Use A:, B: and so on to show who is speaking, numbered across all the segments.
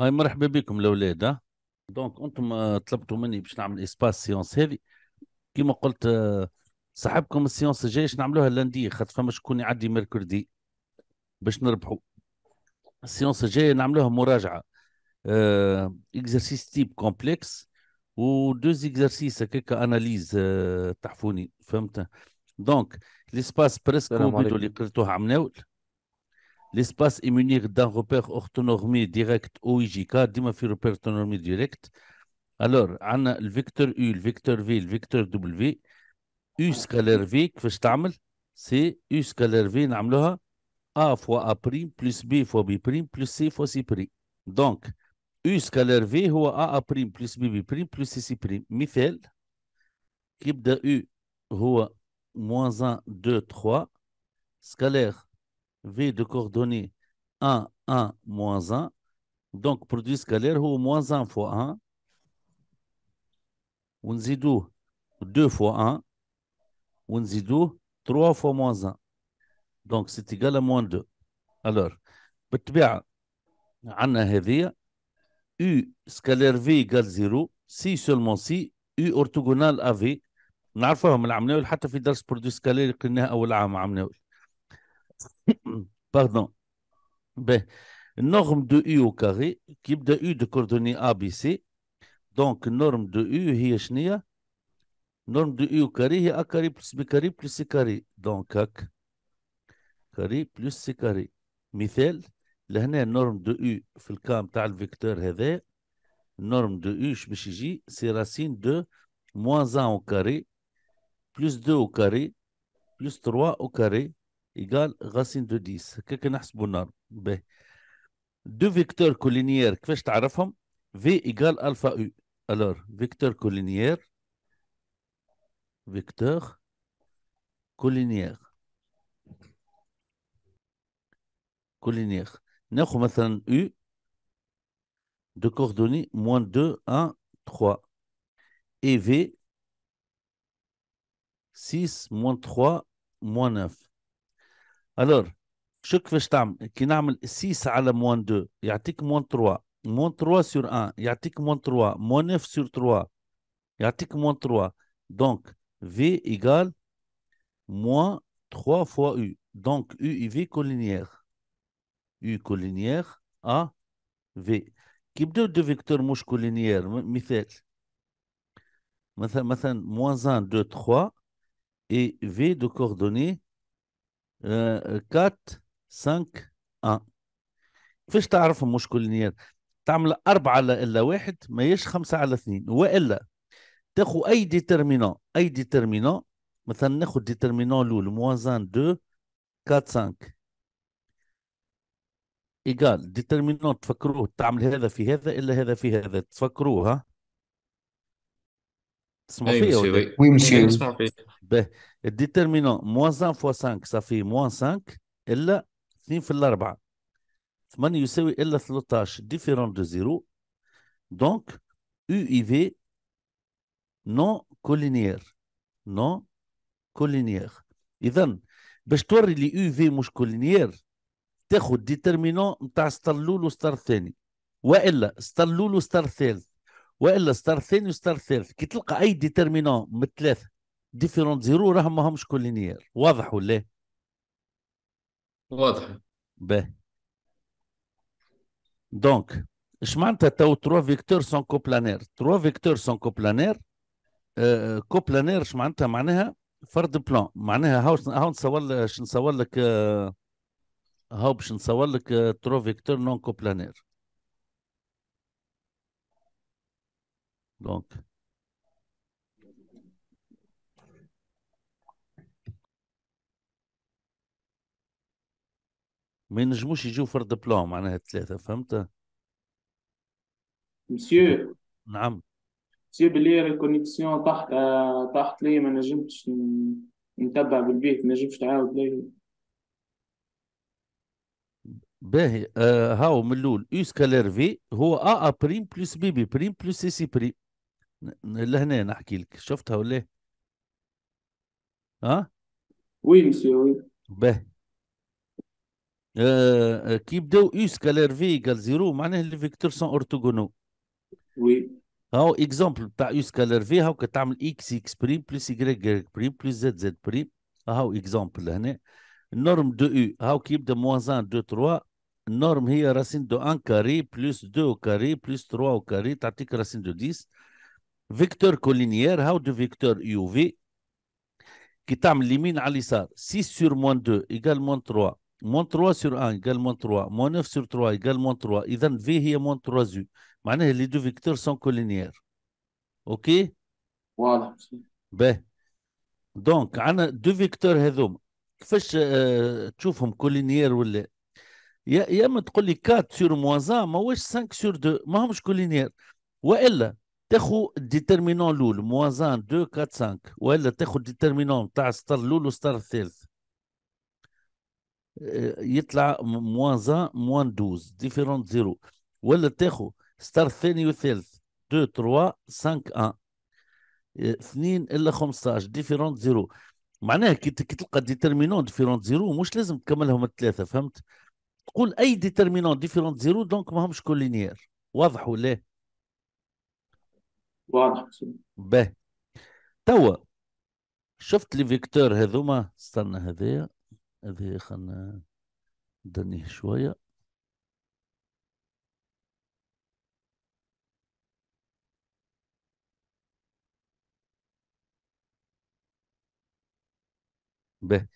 A: هاي مرحبا بكم الاولاد دونك انتم آه، طلبتوا مني باش نعمل اسباس سيونس هذه كما قلت آه، صاحبكم السيونس الجاي باش نعملوها لندي خاطر فما شكون يعدي ميركوردي باش نربحوا السيونس الجايه نعملوها مراجعه اه اكزرسيس تيب كومبلكس ودوز اكزرسيس هكاك اناليز اه تحفوني فهمت دونك ليسباس بريسك اللي قريتوها ناول l'espace est muni d'un repère orthonormé direct OIJK, a moi repère orthonormé direct. Alors, on a le vecteur U, le vecteur V, le vecteur W. U scalaire V, qu'est-ce que C'est U scalaire V, on A fois A' prime plus B fois B' prime plus C fois C'. prime. Donc, U scalaire V, هو A A' plus B B' plus C C'. qui est U هو moins 1, 2, 3 scalaire v de coordonnées 1, 1, moins 1. Donc, produit scalaire, ou moins 1 fois 1. On 2 fois 1. On 3 fois moins 1. Donc, c'est égal à moins 2. Alors, on a U scalaire V égale 0. Si seulement si, U orthogonal à V. On a fait le produit scalaire pardon, ben, norme de U au carré, qui de U de coordonnées ABC. Donc, norme de U, est norme de U au carré, est A carré plus B carré plus C carré. Donc, A carré plus C carré. Mithel, la norme de U le الكام تاع vecteur norme de U c'est racine racine de moins 1 au carré plus 2 au carré plus 3 au carré égale racine de 10. Qu'est-ce que nous avons? deux vecteurs colinéaires. V égale alpha u. Alors, vecteur colinéaire, Vecteur colliniaire. Colliniaire. Nous avons U de coordonnées moins 2, 1, 3. Et V 6 moins 3 moins 9. Alors, شو كيفاش تعمل كي نعمل 6 à la moins 2 il y a moins 3 Moins 3 sur 1 Il y a moins 3 Moins 9 sur 3 يعطيك moins 3 Donc, V égale moins 3 fois U. Donc, U et V collinéaires. U collinéaire à V. Qui deux vecteurs mouches collinéaires Maintenant, moins 1, 2, 3. Et V de coordonnées 4 5 1 كيفاش تعرفهم مش نيات تعمل أربعة على إلا واحد ما يش خمسة على اثنين وإلا تاخو أي ديترمينان أي ديترمينان مثلا ناخد ديترمينان الأول موازان دو 4 5 إيكال ديترمينان تفكروه تعمل هذا في هذا إلا هذا في هذا تفكروه ها تسمعوا أيوة، فيا وي مسيو نسمعوا فيه الديترمينون موان 1 فوا 5 صافي موان 5 الا 2 في الاربعه 8 يساوي الا 13 ديفيرون دو زيرو دونك U اي في نون كولينيير نون كولينيير اذا باش توري لي U في مش كولينيير تاخذ ديترمينون نتاع ستار الاول وستار الثاني والا ستار الاول وستار الثالث والا ستار ثاني وستار ثالث كي تلقى اي ديترمينون من الثلاثه ديفيرونت زيرو راهم ماهمش كولينير واضح ولا إيه؟ واضح باهي دونك اش معناتها تو تروا فيكتور سون كوبلانير تروا فيكتور سون كوبلانير كوبلانير اش معناتها معناها فرد بلان معناها هاو هاو نصور لك اش نصور لك آه، هاو باش نصور لك ترو تروا فيكتور نون كوبلانير دونك ما ينجموش يجيو فور دبلوم معناها الثلاثه فهمت مسيو نعم مسيو بلي الكونيكسيون طاحت طاحت لي ما نجمتش نتبع بالبيت ما نجمتش تعاود لي باهي آه هاو من الاول يو سكالير في هو ا ا بريم بلس بي بي بريم بلس سي سي بريم لهنا نحكي لك شفتها ولا إيه؟ ها؟ أه؟ وي مسيو وي باهي Qui est de U scalaire V égal 0, les vecteurs sont orthogonaux Oui. Exemple, ta U scalaire V, haut que xx' plus y' plus zz'. Exemple, norme de U, haut que moins 1, 2, 3, norme racine de 1 carré plus 2 au carré plus 3 au carré, tactique racine de 10. Vecteur collinaire, haut de vecteur UV, qui tam limine Alissa, 6 sur moins 2, égal moins 3. مونتروا سور ان قال مونتروا اف سور تروا قال مونتروا اذا في هي زو معناها لي دو فيكتور سون كولينيير اوكي فوالا باه دونك عندنا دو فيكتور هذوما كيفاش آه، تشوفهم كولينيير ولا يا يا اما تقول لي 4 سور موان 1 ماهوش 5 سور 2 ماهمش كولينيير والا تاخو الديترمينون الاول موان 2 4 5 والا تاخو الديترمينون تاع السطر الاول والسطر الثالث يطلع موان زان موان دوز ديفيرونت زيرو ولا تاخو ستار الثاني والثالث دو تروا سانك ان اثنين الا 15 ديفيرونت زيرو معناها كي تلقى ديترمينون ديفيرونت زيرو مش لازم تكملهم الثلاثه فهمت تقول اي ديترمينون ديفيرونت زيرو دونك ماهمش كولينير واضح ولا واضح باه توا شفت لي فيكتور هذوما استنى هذايا ادي خلنا ندنيه شوية به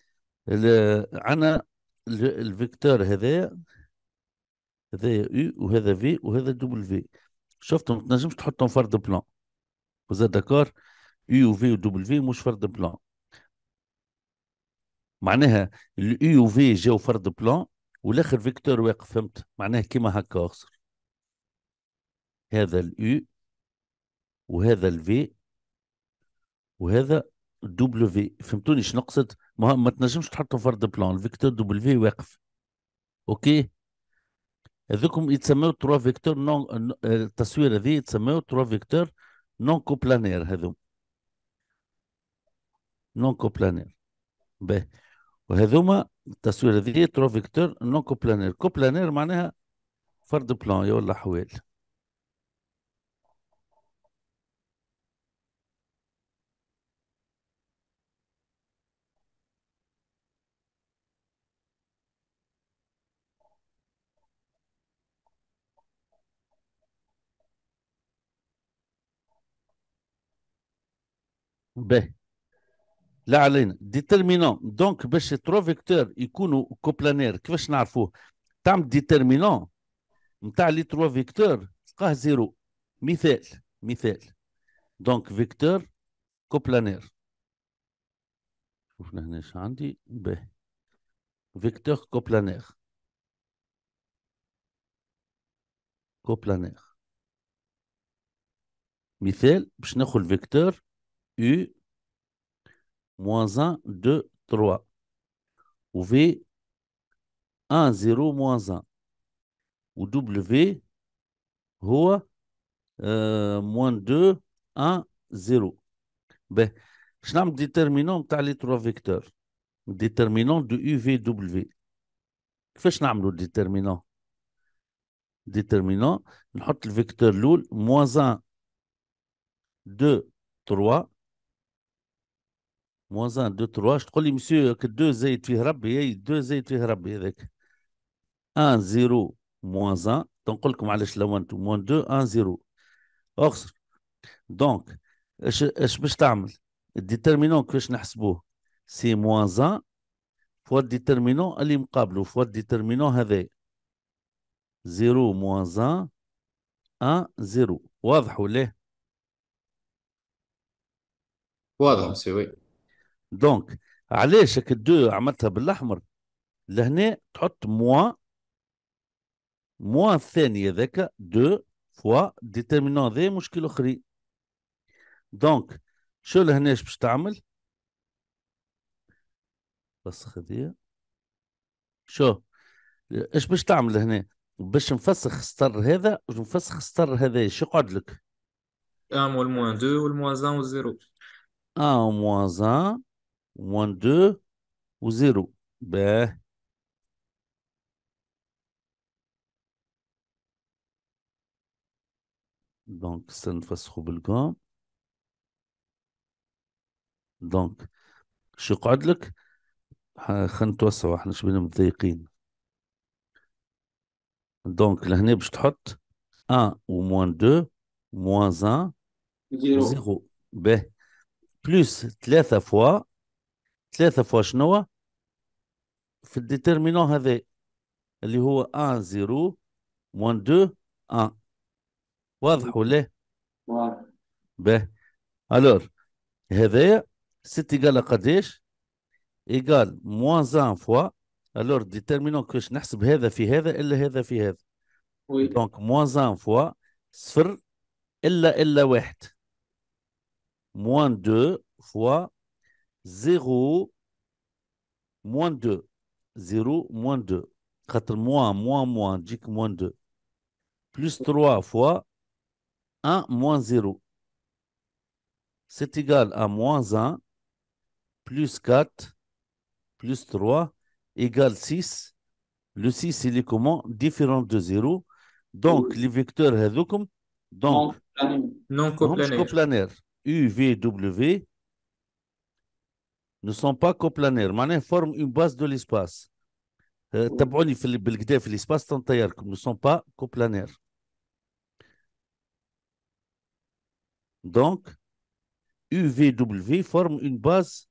A: عنا الفيكتور هذايا هذايا يو وهذا في وهذا دبل في شفتهم تنجمش تحطهم فرد بلان وزاد داكور يو وفي ودبل في مش فرد بلان معناها الاي يو في جاو فرد بلان والاخر فيكتور واقف فهمت معناها كيما هكا اخسر هذا الاي وهذا الفي وهذا دبليو في فهمتوني شنو نقصد ما, ما تنجمش تحطهم فرد بلان الفيكتور دبليو في واقف اوكي هذوكم يتسموا تروا فيكتور نون التصوير هذه يتسموا تروا فيكتور نون كوبلانير هذو نون كوبلانير باهي وهذوما التصوير هذه فيكتور نون كوبلانير كوبلانير معناها فرد بلان ولا حوال به لا علينا ديترمينون دونك باش ترو فيكتور يكونوا كوبلانير كيفاش نعرفوه تعمل ديترمينون نتاع لي ترو فيكتور تلقاه زيرو مثال مثال دونك فيكتور كوبلانير شوفنا هنا اش عندي به فيكتور كوبلانير كوبلانير مثال باش ناخذ فيكتور U moins 1, 2, 3. Ou V, 1, 0, moins 1. Ou W, هو euh, moins 2, 1, 0. Ben, je de déterminant les trois vecteurs. Déterminant de U, W. UVW. pas le déterminant déterminant notre vecteur loul, moins 1 2 3 ان دو ترواش تقول لي مسيو دو زايد فيه ربي اي دو زايد فيه ربي هذاك ان زيرو موانز ان تنقول لكم علاش لونت موان دو ان زيرو اخسر دونك اش اش باش تعمل الديترمينون كيفاش نحسبوه سي موانز ان فوا الديترمينون اللي مقابله فوا الديترمينون هذا زيرو موانز ان ان زيرو واضح ولا واضح وي دونك علاش هاك الدو عملتها بالاحمر لهنا تحط موا موا الثاني هذاك دو فوا ديتيرمينون ذي مشكل اخري دونك شو لهنا اش باش تعمل بس خذيها شو اش باش تعمل هنا باش نفسخ السطر هذا ونفسخ السطر هذا شو يقعد لك دو والموان 2 والموازان والزيرو 1 moins 2 ou 0 باه دونك سنفسخو بالقام دونك شو يقعد لك خلينا نتوسعوا احنا شبينا متضايقين دونك لهنا باش تحط 1 و موان 2 موان 1 0 باه بلوس 3 فوا ثلاثة فوا شنوا في الديتيرمينون هذا اللي هو 1 0 موان 2 1 واضح ولا واضح باه الور هذايا ست ايكال قداش ايكال موان 1 فوا الور ديتيرمينون كاش نحسب هذا في هذا الا هذا في هذا وي دونك موان 1 فوا صفر الا الا واحد موان 2 فوا 0, moins 2. 0, moins 2. 4 moins, moins, moins, moins 2. Plus 3 fois 1, moins 0. C'est égal à moins 1, plus 4, plus 3, égale 6. Le 6, il est comment Différent de 0. Donc, les vecteurs, hein, donc,
B: non coplanaires.
A: UVW, ne sont pas coplanaires Manin forme une base de l'espace تبعوني euh, في l'espace في ne sont pas coplanaires donc UVW forme une base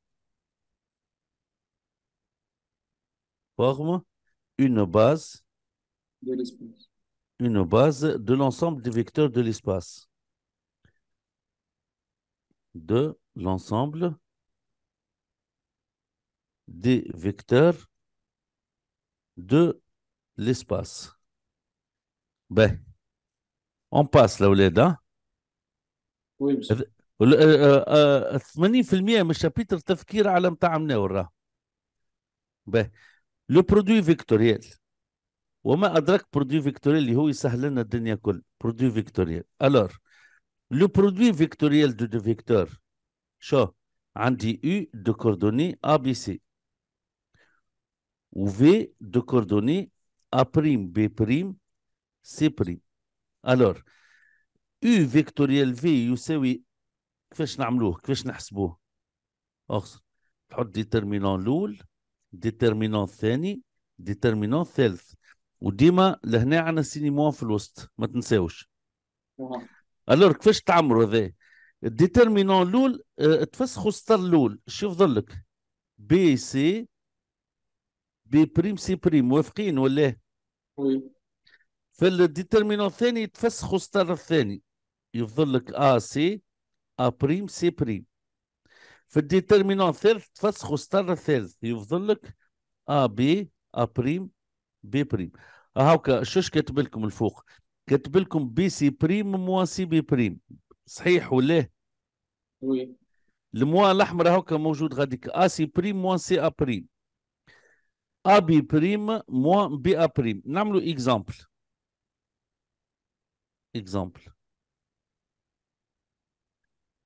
A: forme une base une base de l'ensemble des vecteurs de l'espace de l'ensemble des vecteurs de l'espace. Ben, on passe لأولاد وي بصح 80% من الشابيتر تفكير على متاع مناور به لو برودوي فيكتوريال وما ادراك برودوي فيكتوريال اللي هو يسهل لنا الدنيا كل برودوي فيكتوريال الور لو برودوي فيكتوريال دو دو فيكتور شو عندي U دو كوردوني ا بي سي ou V de coordonnées A', B', C'. Alors, U vectoriel V يساوي كيفاش نعملوه كيفاش نحسبوه أخسر تحط ديترمينون الأول ديترمينون الثاني ديترمينون الثالث وديما لهنا عندنا سينيمون في الوسط ما تنساوش الور نعم. كيفاش تعمروا هذا الديترمينون الاول آه، تفسخوا السطر الاول شو يفضل لك بي سي بريم سي بريم موافقين ولا وي في الديترمينون الثاني يتفسخوا السطر الثاني يفضل لك ا سي ا بريم سي بريم في الديترمينون الثالث تفسخوا السطر الثالث يفضل لك ا بي ا بريم بي بريم هاوكا شوش كاتب لكم الفوق كاتب لكم بي سي بريم موا سي بي بريم صحيح ولا وي الموا الاحمر هاوكا موجود غاديك ا سي بريم موا سي ا بريم A B prime moins BA بريم نعملو اكزامبل اكزامبل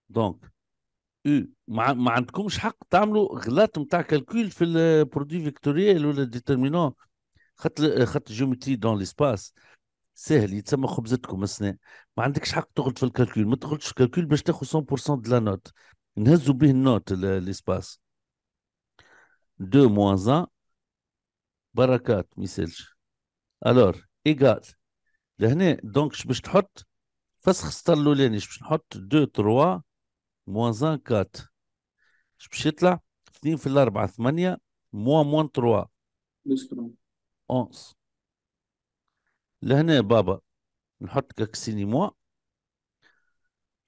A: دونك U ما, ما عندكمش حق تعملوا غلط نتاع كالكول في البرودوي فيكتوريال ولا ديترمينون خاطر خاطر جيومتري دون ليسباس ساهل يتسمى خبزتكم السنة ما عندكش حق تغلط في الكالكول ما تغلطش في الكالكول باش تاخذ 100% دو لا نوت نهزوا به النوت ليسباس 2 موان 1 بركات ميسالش الور ايغال لهنا دونك باش تحط فسخ السطر الاولاني باش نحط 2 3 موان 1 اش باش يطلع 2 في الاربعه 8 موان موان 3 11 لهنا بابا نحط كاكسيني موا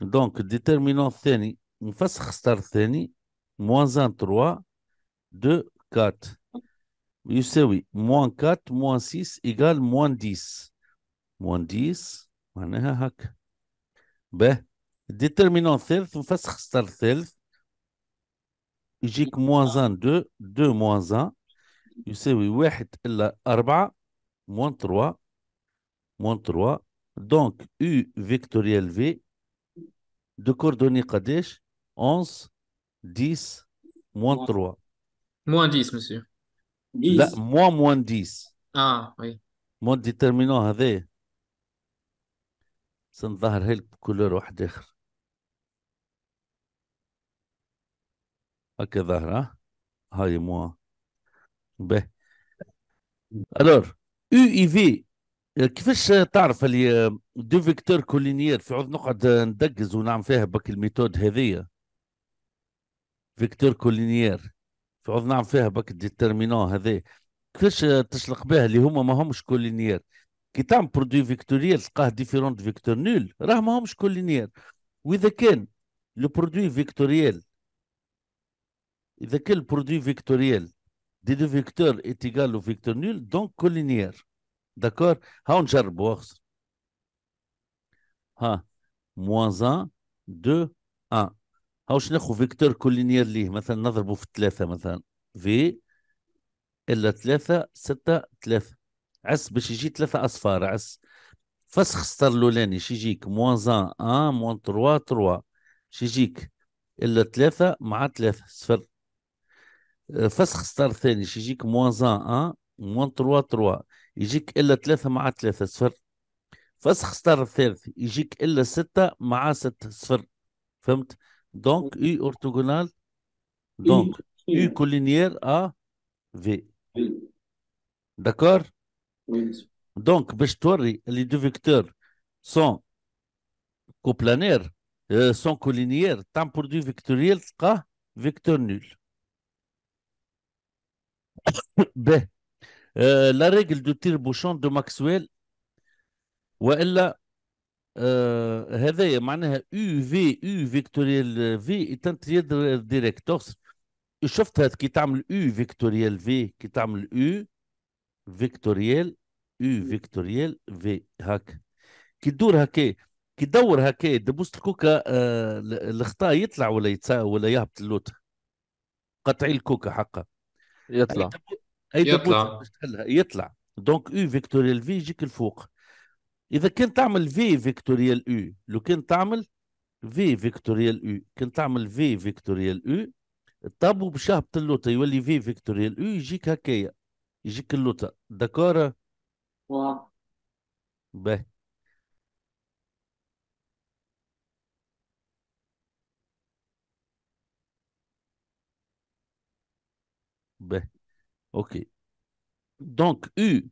A: دونك ديتيرمينون الثاني نفسخ السطر الثاني موان 1 3 2 4 Vous savez, moins 4, moins 6 égale moins 10. Moins 10. Ben, déterminant self, vous faites self. Jic moins 1, 2, 2 moins 1. Vous savez, moins 3, 3. Donc, U vectoriel V, de coordonnées Kadesh, 11, 10, moins 3. Moins 10, monsieur. لا موا موان 10 اه وي طيب. مون ديترمينو هذايا سنظهرها هيك بكلور واحد اخر هكا ظاهرة هاي موا به الور يو اي في كيفاش تعرف اللي دو فيكتور كولينيير في عود نقعد ندقز ونعمل فيها بك الميثود هذيا فيكتور كولينيير تعود نعم فيها بك ديترمينون هذا كيفاش تشلق بها اللي هما ما همش كولينيير كي تعمل برودوي فيكتوريال تلقاه ديفيرونت فيكتور نول راه ما همش كولينيير واذا كان لو برودوي فيكتوريال اذا كان البرودوي فيكتوريال دي دو فيكتور ايتيغال لو فيكتور نول دونك كولينيير داكور هاو نجربوا اخسر ها موان 1 2 1 هاوش ناخذ فيكتور كولينير ليه مثلا نضربه في ثلاثه مثلا في الا ثلاثه سته ثلاثه عس باش يجي ثلاثه اصفار عس فسخ ستار لولاني شي يجيك موان زان ان موان تروا تروا شي يجيك الا ثلاثه مع ثلاثه صفر فسخ ستار ثاني شي يجيك موان زان ان موان تروا تروا يجيك الا ثلاثه مع ثلاثه صفر فسخ ستار الثالث يجيك الا سته مع سته صفر فهمت Donc, U orthogonal. Donc, U collinaire à V. D'accord oui. Donc, les deux vecteurs sont coplanaires, euh, sont collinaires. Tant pour du vectoriel, qu'à vecteur nul. B. Euh, la règle de tir bouchon de Maxwell, ou elle هذايا معناها يو في يو فيكتوريال في تنتيدر ديريكتوس شفتها كي تعمل يو فيكتوريال في كي تعمل يو فيكتوريال يو فيكتوريال في هاك كي تدور هكا كي تدور هكا دبوس الكوكا الخطا يطلع ولا يتسا ولا يهبط اللوت قطعي الكوكا حقا يطلع
B: اي يطلع.
A: يطلع دونك يو فيكتوريال في يجيك الفوق اذا كنت تعمل في فيكتوريال او لو كنت تعمل في فيكتوريال او كنت تعمل في فيكتوريال او الطابو بشهبة اللوطة يولي في فيكتوريال او يجيك هكايا يجيك اللوطة داكور واو باهي باهي اوكي دونك U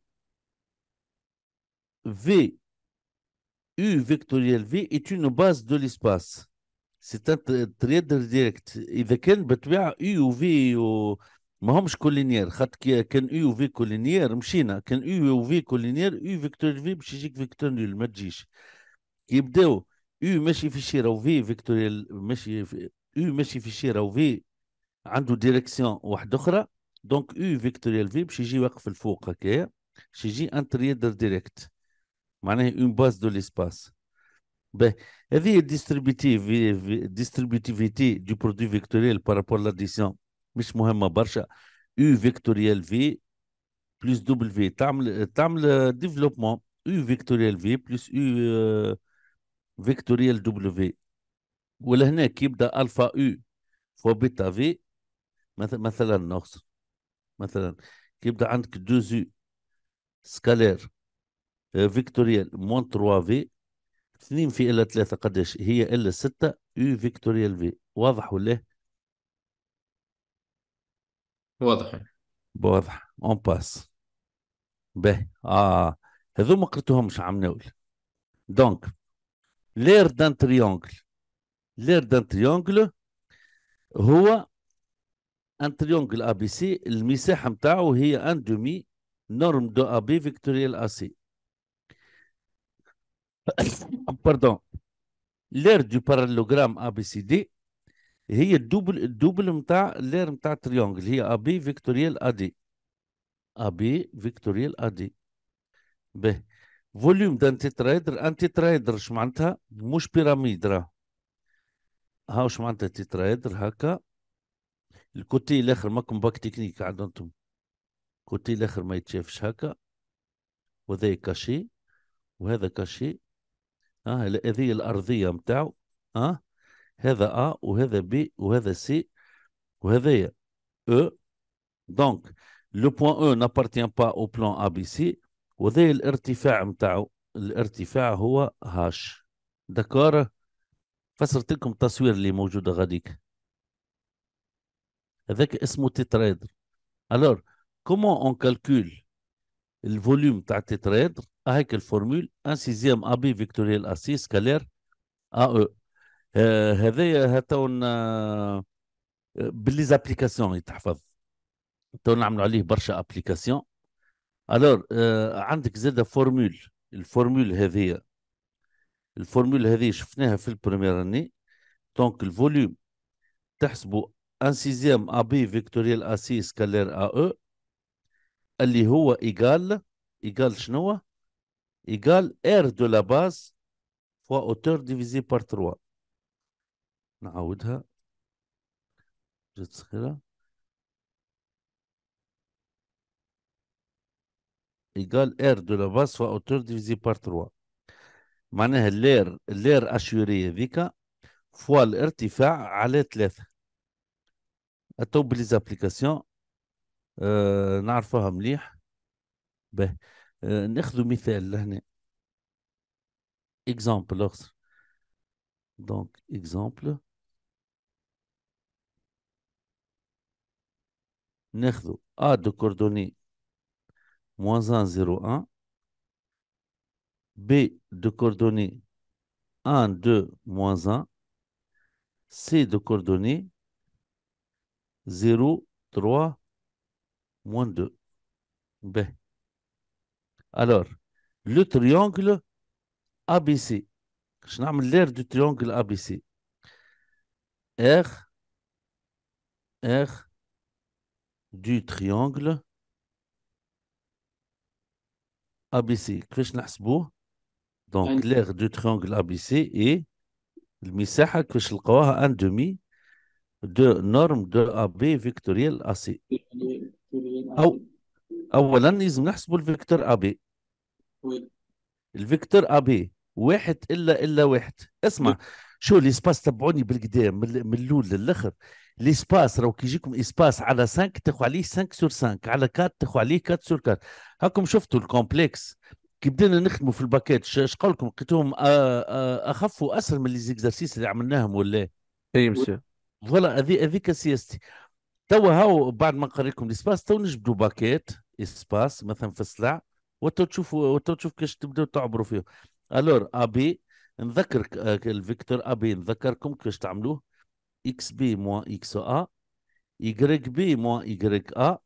A: V U فيكتوريال في est une base de l'espace. C'est un trader direct. إذا كان بالطبيعة U و V و ما همش كولينيير خاطر كان U و V كولينيير مشينا كان U و V كولينيير U فيكتوريال في باش يجيك فيكتور نول ما تجيش. يبداو U ماشي في الشيرة و V فيكتوريال ماشي في U ماشي في الشيرة و V عنده ديريكسيون واحدة أخرى دونك U فيكتوريال في باش يجي واقف الفوق هكايا باش يجي ان تريدر ديريكت. Une base de l'espace. Ben, et distributivité du produit vectoriel par rapport à l'addition. U vectoriel V plus W. Je le développement U vectoriel V plus U euh, vectoriel W. Et là, alpha U fois beta V. c'est U scalaire. آه، فيكتوريال موان 3 في 2 في الا 3 قداش هي الا 6 يو فيكتوريال في واضح ولا إيه؟ واضح واضح اون باس به اه هذو ما قلتهمش عم ناول دونك لير دان تريونجل لير دان تريونجل هو ان تريونجل ا بي سي المساحه نتاعو هي ان دومي نورم دو ا بي فيكتوريال ا سي باردون لير دو بارالوجرام ا بي سي دي هي الدوبل الدوبل نتاع لير نتاع تريونجل هي ا بي فيكتوريال ا دي ا بي فيكتوريال ا دي به فوليوم دان تيترايدر ان تيترايدر اش معناتها مش بيراميد راه ها واش معناتها ترايدر هكا الكوتي الاخر ماكم باك تكنيك عاد انتم كوتي الاخر ما يتشافش هكا وذا كاشي وهذا كاشي اه هذه الارضيه نتاعو اه هذا ا وهذا بي وهذا سي وهذايا او دونك لو بوان او نابارتيان با او بلان ا بي سي e وهذا الارتفاع نتاعو الارتفاع هو هاش داكور فسرت لكم التصوير اللي موجوده غاديك هذاك اسمه تترادر الور كومون اون كالكول الفوليوم تاع التترادر ان أه، أه، سيزيام ا بي فيكتوريال AB vectoriel سكالير ا أه، او هذايا هاتون باللي زابليكاسيون يتحفظ تو نعملوا عليه برشا ابليكاسيون الور عندك زاده فورمول الفورمول هذه الفورمول هذه شفناها في البريمير اني دونك الفوليوم تحسبوا ان سيزيام ا بي فيكتوريال ا سي سكالير ا او اللي هو ايجال ايجال شنو إيجال إير دو لا باز فوا اوتور ديفيزي بار 3 نعاودها جات صغيرة إيكال إير دو لا باز فوا أوتور ديفيزي بار 3 معناها اللير اللير أشيوري هذيكا فوا الارتفاع على ثلاثة أتو بليزابليكاسيون أه نعرفوها مليح باهي Nehdo Mithel, l'année. Exemple, Donc, exemple. Nehdo A de coordonnées moins 1, 0, 1. B de coordonnées 1, 2, moins 1. C de coordonnées 0, 3, moins 2. B. Ben. Alors, le triangle ABC. Je vais l'air du triangle ABC. R, R du triangle ABC. Donc, l'air du triangle ABC est le que je نلقاوها un demi de norme de AB vectoriel AC. اولا لازم نحسبوا الفيكتور ابي الفيكتور ابي واحد الا الا واحد اسمع شو سباس تبعوني بالقدام من الاول للاخر سباس راهو كي يجيكم اسباس على 5 تاخذوا عليه 5 سور 5 على 4 تاخذوا عليه 4 سور 4 هاكم شفتوا الكومبلكس كي بدينا نخدموا في الباكيت اش قال لكم لقيتهم اخف واسهل من ليزيكزارسيس اللي عملناهم ولا اي مسيو فوالا هذيك سياستي تو هاو بعد ما نقري لكم تو نجبدوا باكيت اسباس مثلا في السلع وتو تشوفوا وتو تشوف كيفاش تبداو تعبروا فيه الور ابي نذكر آه، الفيكتور ابي نذكركم كيفاش تعملوه اكس بي موان اكس ا يغريك بي موان يغريك ا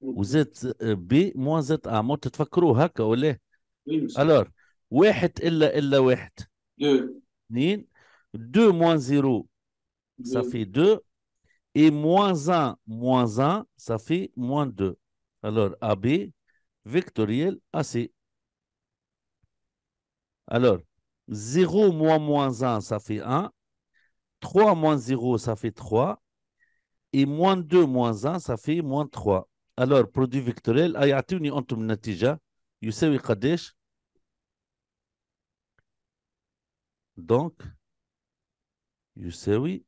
A: وزد آه، بي موان زد ا مو تتفكروا هكا ولا إيه؟ إيه. الور واحد الا الا واحد اثنين إيه. دو موان زيرو صافي دو Et moins 1, moins 1, ça fait moins 2. Alors, AB vectoriel AC. Alors, 0 moins moins 1, ça fait 1. 3 moins 0, ça fait 3. Et moins 2 moins 1, ça fait moins 3. Alors, produit vectoriel, tu antum natija, oui, kadesh. Donc, yusawi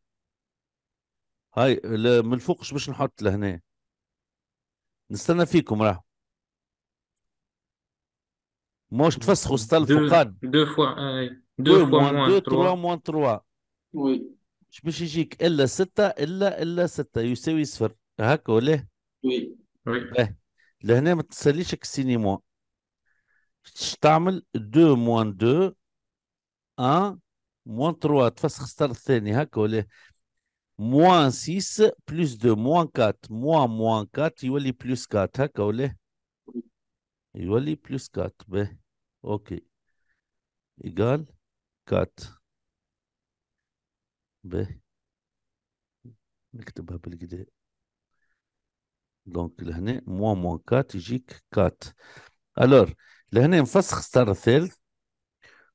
A: هاي من شو باش نحط لهنا نستنى فيكم راه موش تفسخوا ستا الفقاد دو فوا دو فوا موان تروا موان تروا وي باش يجيك الا ستة الا الا ستة يساوي صفر هكا ولا وي وي لهنا ما تساليش كسيني موان تعمل دو موان دو ان موان تروا تفسخ السطر الثاني هكا ولا moins 6 plus 2 moins 4 moins moins 4 hein, ben, ben. il y a plus 4 hein, il y a plus 4 ok égal 4 B. donc, là, moins moins 4, j'ai 4. Alors, là, on face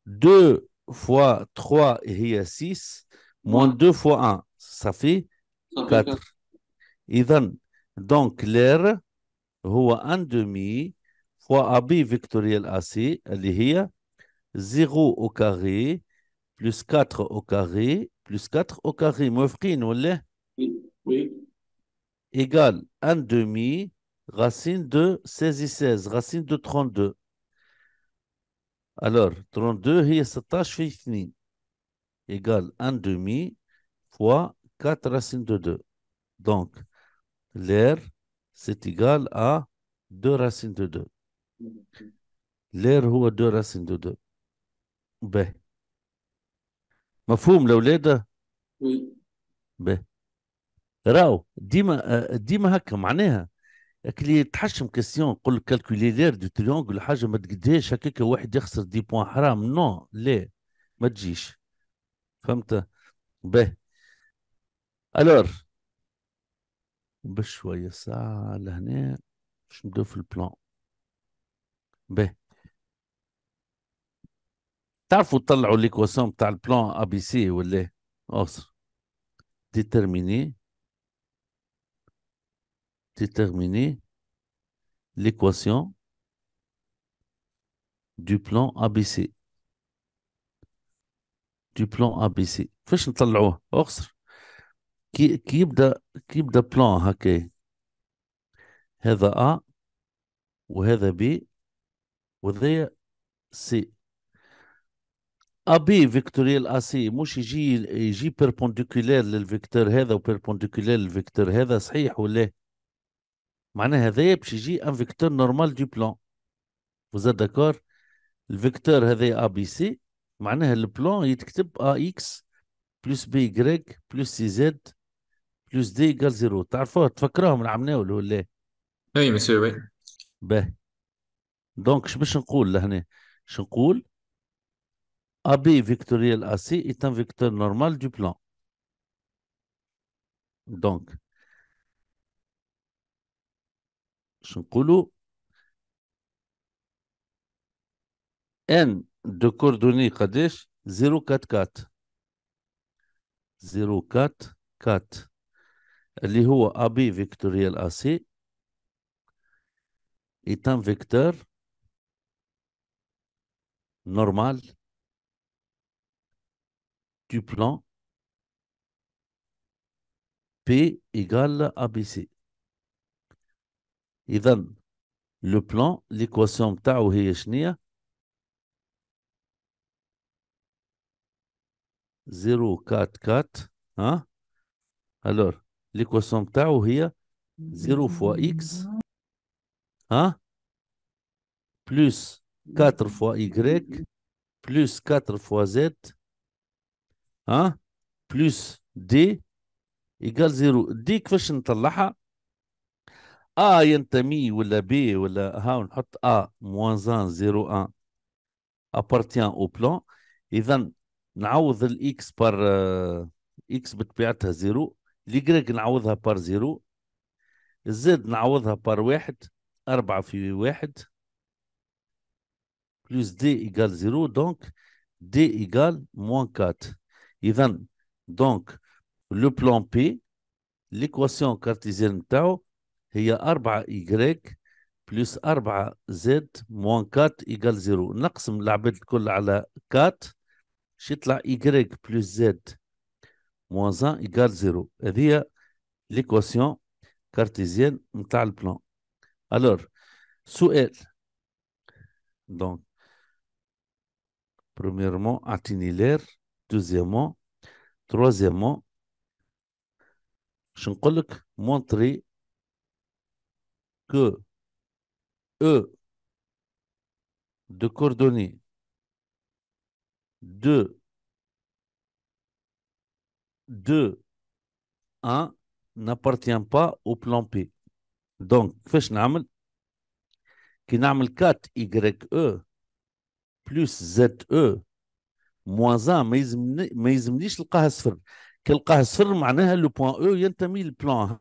A: 2 fois 3, il y a 6, moins 2 fois 1, ça fait 4. Et donc l'air, هو 1 demi fois AB vectoriel AC, Elle est 0 au carré plus 4 au carré plus 4 au carré. موافقين Oui. Égal 1 demi racine de 16 et 16, racine de 32. Alors, 32 est 16 في 2 égale 1 demi fois 4 racine de 2. Donc, l'air, c'est égal à 2 racines de 2. L'air هو 2 racines de 2. باهي. مفهوم الأولاد؟ وي. باهي. راهو ديما ديما هكا معناها اللي تحشم كاستيون نقول لك كالكولي لير دو تريونغل حاجه ما تقدهاش هكاك واحد يخسر دي بوان حرام نو لا ما تجيش فهمت باهي الور بشوية ساعة لهنا باش نبداو في البلان باهي تعرفوا تطلعوا ليكواسيون بتاع البلان ا بي سي ولا اصر ديترميني ديترميني ليكواسيون دو بلان ا بي سي دو بلان ا بي سي فاش نطلعوه؟ اخسر كي كي يبدا كي يبدا بلان هكا هذا ا وهذا بي وهذا سي ابي فيكتوريال اسي مش يجي يجي بيربونديكولار للفيكتور هذا وبيربونديكولار للفيكتور هذا صحيح ولا معناها هذا باش يجي ان فيكتور نورمال دو بلان وزا داكور الفيكتور هذا ا بي سي معناها البلان يتكتب ا اكس بلس بي y بلس سي زد بلوس دي قال زيرو تعرفوها تفكروهم عمناول ولا
B: اي مسيو وي
A: باه دونك باش نقول لهنا باش نقول ابي فيكتوريال اسي ايت ان فيكتور نورمال دو بلان دونك باش نقولوا ان دو كوردوني قداش 0 4 4 0 4 4 اللي هو ابي فيكتوريال اسي فيكتور نورمال دو بلان بي plan ا égale سي إذا لو بلان ليكواسيون تاعو هي شنية زيرو كات كات ها ألور ليكواسيون بتاعه هي 0 فوا اكس ها بلس 4 فوا y بلس 4 فوا زد ها بلس دي ايكال زيرو دي كيفاش نطلعها ا ينتمي ولا بي ولا ها نحط ا موان زان زيرو ان ابارتيان او بلون اذا نعوض الاكس بار اكس بطبيعتها زيرو لي نعوضها بار زيرو الزد نعوضها بار واحد أربعة في واحد بلوس دي إيكال زيرو دونك دي إيكال موان كات إذا دونك لو بلان بي ليكواسيون كارتيزيان نتاعو هي أربعة إيكغيك بلوس أربعة زد موان كات إيكال زيرو نقسم العباد الكل على كات شيطلع إيكغيك بلوس زد moins 1 égale 0. y l'équation cartésienne le plan. Alors, sous elle, Donc, premièrement, l'air, deuxièmement, troisièmement, je vais montrer que E de coordonnées 2 2, 1 n'appartient pas au plan P. Donc, fais-je n'amel qui n'amel 4 YE plus ZE moins 1, mais il m'a le cas à 0 cas le point E, est le a le plan.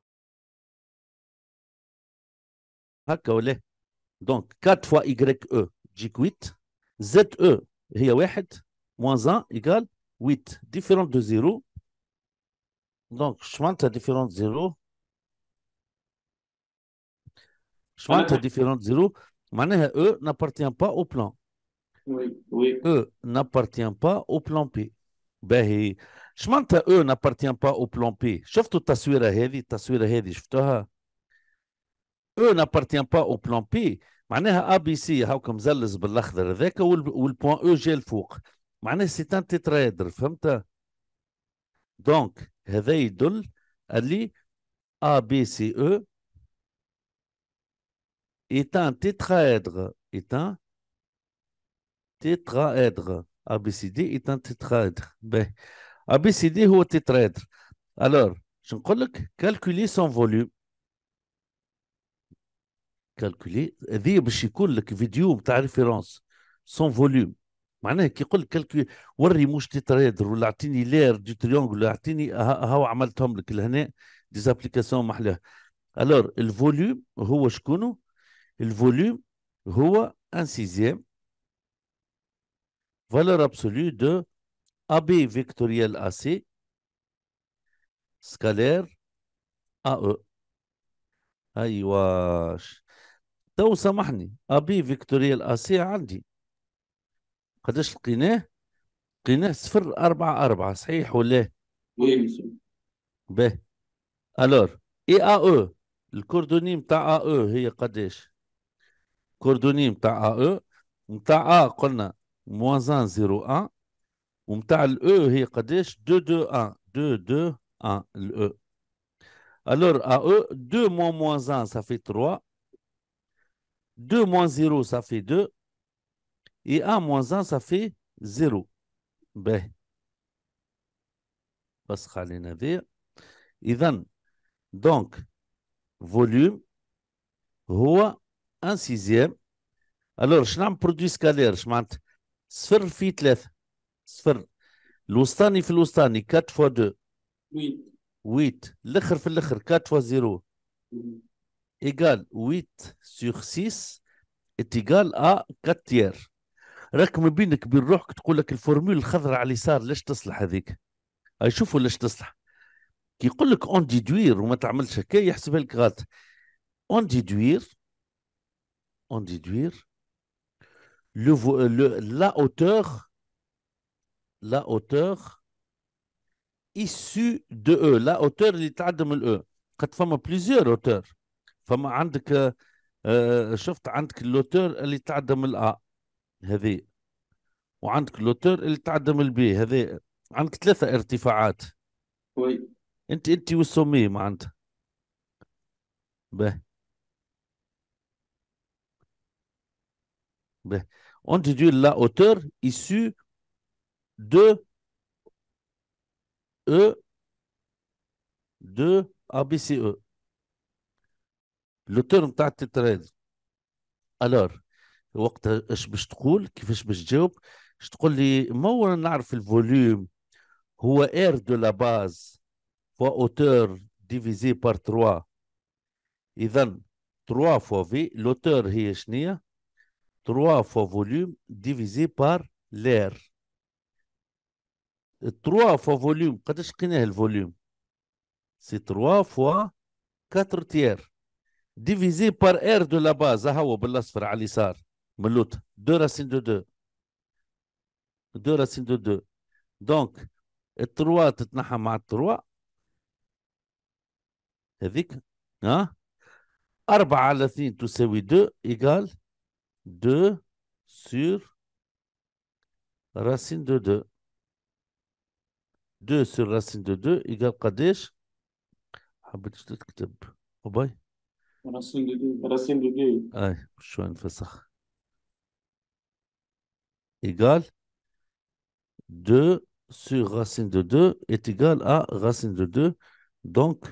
A: Donc, 4 fois Y, j'ai 8. ZE, il y 1, moins 1 égale 8, différent de 0. Donc, je monte la différence 0. Je monte la différence 0. Maintenant, E n'appartient pas au plan. Oui, oui. E n'appartient pas au plan P. باهي شمعناتها او نابارتيان با او بلان بي شفتوا التصويره هذه التصويره هذه شفتوها او نابارتيان با او بلان بي معناها ا بي سي هاكا مزلز بالاخضر هذاك والبوان او جا الفوق معناها سي ان تيترايدر فهمت Donc, هذا ali dit est un tétraèdre, est un tétraèdre. ABCD est un tétraèdre. ABCD est un tétraèdre. Alors, je vais calculer son volume. Calculer. Vidéo de référence. Son volume. معناها كي يقول لك وري موش تريدر ولا اعطيني لير دي تريونغل ولا اعطيني هاو عملتهم لك لهنا دي زابليكاسيون محلاها الور الفوليوم هو شكونه الفوليوم هو ان سيزيام فالور ا بي فيكتوريال ا سي سكالير ا او ايوا تو سامحني ابي فيكتوريال اسي عندي قداش لقيناه لقيناه صفر أربعة أربعة صحيح ولا وي باه ألور إي أ أو الكوردوني نتاع أ أو هي قداش الكوردوني نتاع أ أو نتاع أ قلنا أن زيرو أن ومتاع الأو هي قداش دو دو أن دو دو أن الأو ألور أ أو دو موان موازان صافي تروا دو موان زيرو صافي دو Et A moins 1, ça fait 0. باهي بس علينا في إذا دونك فوليوم هو ان سيزيام الور شنو نعمل برودوي سكالير اش معناتها صفر في ثلاثة صفر الوسطاني في الوسطاني 4 فوا 2 8 8. الاخر في الاخر 4 فوا 0 ايكال 8 سور 6 est égal à 4 tiers. راك ما بينك بين روحك تقول لك الفورمول الخضراء على اليسار ليش تصلح هذيك؟ اي شوفوا ليش تصلح كي يقول لك اون ديدوير وما تعملش هكا يحسبها لك غلط اون ديدوير اون ديدوير لو لا اوتور لا اوتور ايسو دو او لا اوتور اللي تعدى من الأو e. قد فما بليزيور اوتور فما عندك آه، شفت عندك الاوتور اللي تعدى من الأ هذه وعندك لوتر اللي تعدم البي هذه عندك ثلاثة ارتفاعات وي انت انت والسومي معناتها به به on te dit la hauteur issue de E de ABCE. L'auteur de Tétraède. Alors, وقتها اش باش تقول كيفاش باش تجاوب اش تقول لي ما هو نعرف الفوليوم هو ار دو لا باز فوا اوتور ديفيزي بار 3 اذا 3 فوا في لوتور هي شنية 3 فوا فوليوم ديفيزي بار لير 3 فوا فوليوم قداش لقيناه الفوليوم سي 3 فوا 4 تيار ديفيزي بار ار دو لا باز ها هو بالاصفر على اليسار من l'autre. 2 راسين de 2 2 راسين de 2 دونك التروا تتنحى مع التروا هذيك ها 4 على اثنين تساوي 2 ايكال 2 سور راسين دو 2 2 سور راسين دو 2 ايكال قداش حبيت تكتب أوباي راسين دو 2 راسين دو 2 اي شو نفسخ égale 2 sur racine de 2 est égal à racine de 2. Donc,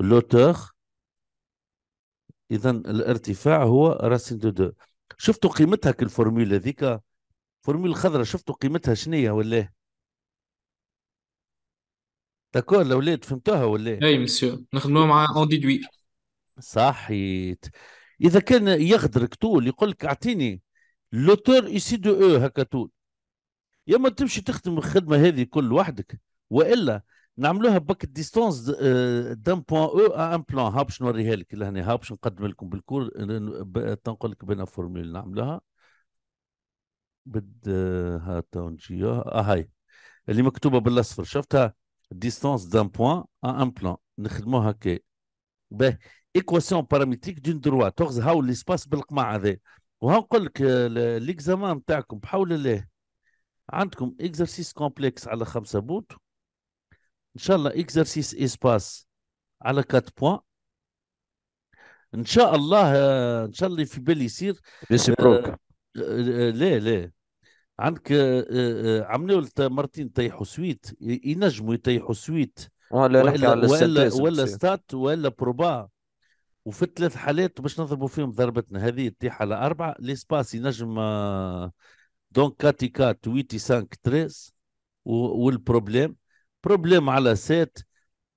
A: l'auteur, إذا الارتفاع هو راسين دو دو شفتوا قيمتها كالفورميلا ذيك فورميلا الخضراء شفتوا قيمتها شنية ولا داكور إيه؟ الاولاد فهمتوها ولا إيه؟ اي مسيو نخدموها مع اون ديدوي صحيت اذا كان يغدرك طول يقول لك اعطيني لوتور يسي دو او هكا طول يا اما تمشي تخدم الخدمه هذه كل وحدك والا نعملوها باك ديستونس دان بوان او ا ان بلان ها باش نوريها لك لهنا ها باش نقدم لكم بالكور تنقل لك بين فورمول نعملوها بد آه، ها نجيوها اه هاي اللي مكتوبه بالاصفر شفتها ديستونس دان بوان ا ان بلان نخدموها كي باه ايكواسيون بارامتريك دون دروا تخز هاو ليسباس بالقمع هذا وهنقول لك الاكزامان نتاعكم بحول الله عندكم اكزرسيس كومبلكس على خمسة بوت ان شاء الله اكزرسيس اسباس على 4 بوان ان شاء الله ان شاء الله في بالي يصير ريسيبروك آه لا آه، لا عندك آه، آه، عملوا مرتين طيحوا سويت ينجموا يطيحوا سويت ولا ولا, ولا ستات ولا بروبا وفي ثلاث حالات باش نضربوا فيهم ضربتنا هذه تطيح على أربعة لي سباس ينجم آه، دونك كاتي كات ويتي سانك تريس والبروبليم بروبليم على سات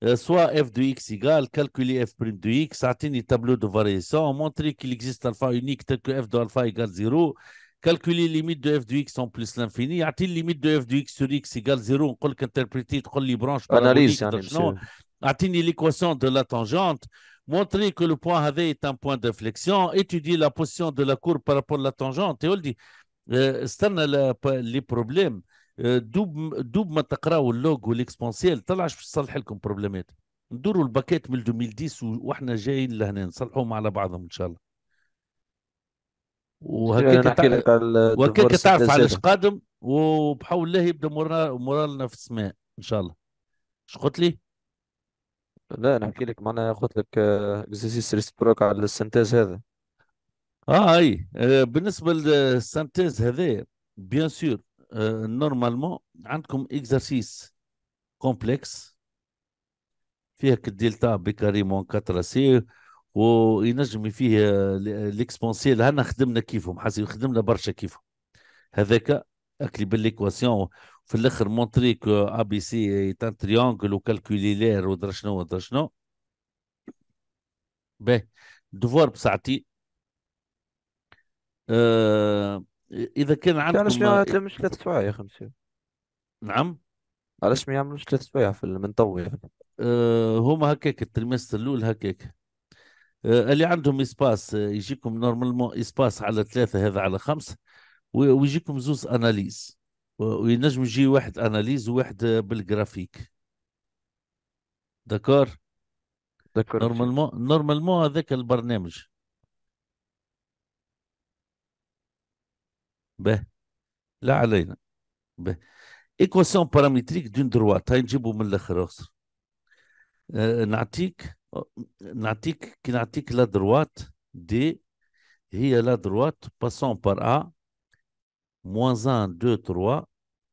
A: آه، سوا اف دو اكس ايغال كالكولي اف بريم دو اكس اعطيني تابلو دو فاريسيون مونتري كيل اكزيست الفا يونيك تل كو اف دو الفا ايغال زيرو كالكولي ليميت دو اف دو اكس اون بليس لانفيني اعطيني ليميت دو اف دو اكس سور اكس ايغال زيرو نقول لك انتربريتي تقول لي برانش اناليز يعني اعطيني ليكواسيون دو لا تانجونت montrer que le point AV est un point d'inflexion, étudier la position de la courbe par rapport à la tangente. Et on dit, euh, استنى لي بروبليم دوب دوب ما تقراوا اللوغ والاكسبونسيال طلعش باش تصلح لكم بروبليمات ندوروا الباكيت من 2010 واحنا جايين لهنا نصلحوهم على بعضهم ان شاء الله وهكاك تع... وهكاك تعرف علاش قادم وبحول الله يبدا مورالنا في السماء ان شاء الله اش قلت لي؟ لا انا احكي لك معناها قلت لك اكزرسيس آه، ريسبروك على السنتيز هذا اه اي آه، بالنسبه للسنتيز هذا بيان سور نورمالمون عندكم اكزرسيس كومبلكس فيها كالدلتا بكاري مون 4 سي وينجم فيه ليكسبونسيال آه، هنا خدمنا كيفهم حاسين خدمنا برشا كيفهم هذاك اكلي بالليكواسيون في الاخر مونتريك ا بي سي تان تريونغل وكالكولي لير ودرا شنو ودرا شنو باهي دوفوار بساعتي آه، اذا كان عندكم علاش ما يعملوش ثلاث سوايع يا خمسة نعم علاش ما يعملوش ثلاث سوايع في المنطوي آه هما هكاك التلميذ الاول هكاك آه اللي عندهم اسباس آه، يجيكم نورمالمون اسباس على ثلاثه هذا على خمسه ويجيكم زوز اناليز وينجم يجي واحد اناليز وواحد بالجرافيك داكور داكور نورمالمون نورمالمون هذاك البرنامج به لا علينا به ايكواسيون بارامتريك دون دروات هاي نجيبو من الاخر اخر أه نعطيك نعطيك كي نعطيك لا دروات دي هي لا دروات باسون بار ا moins 1, 2, 3,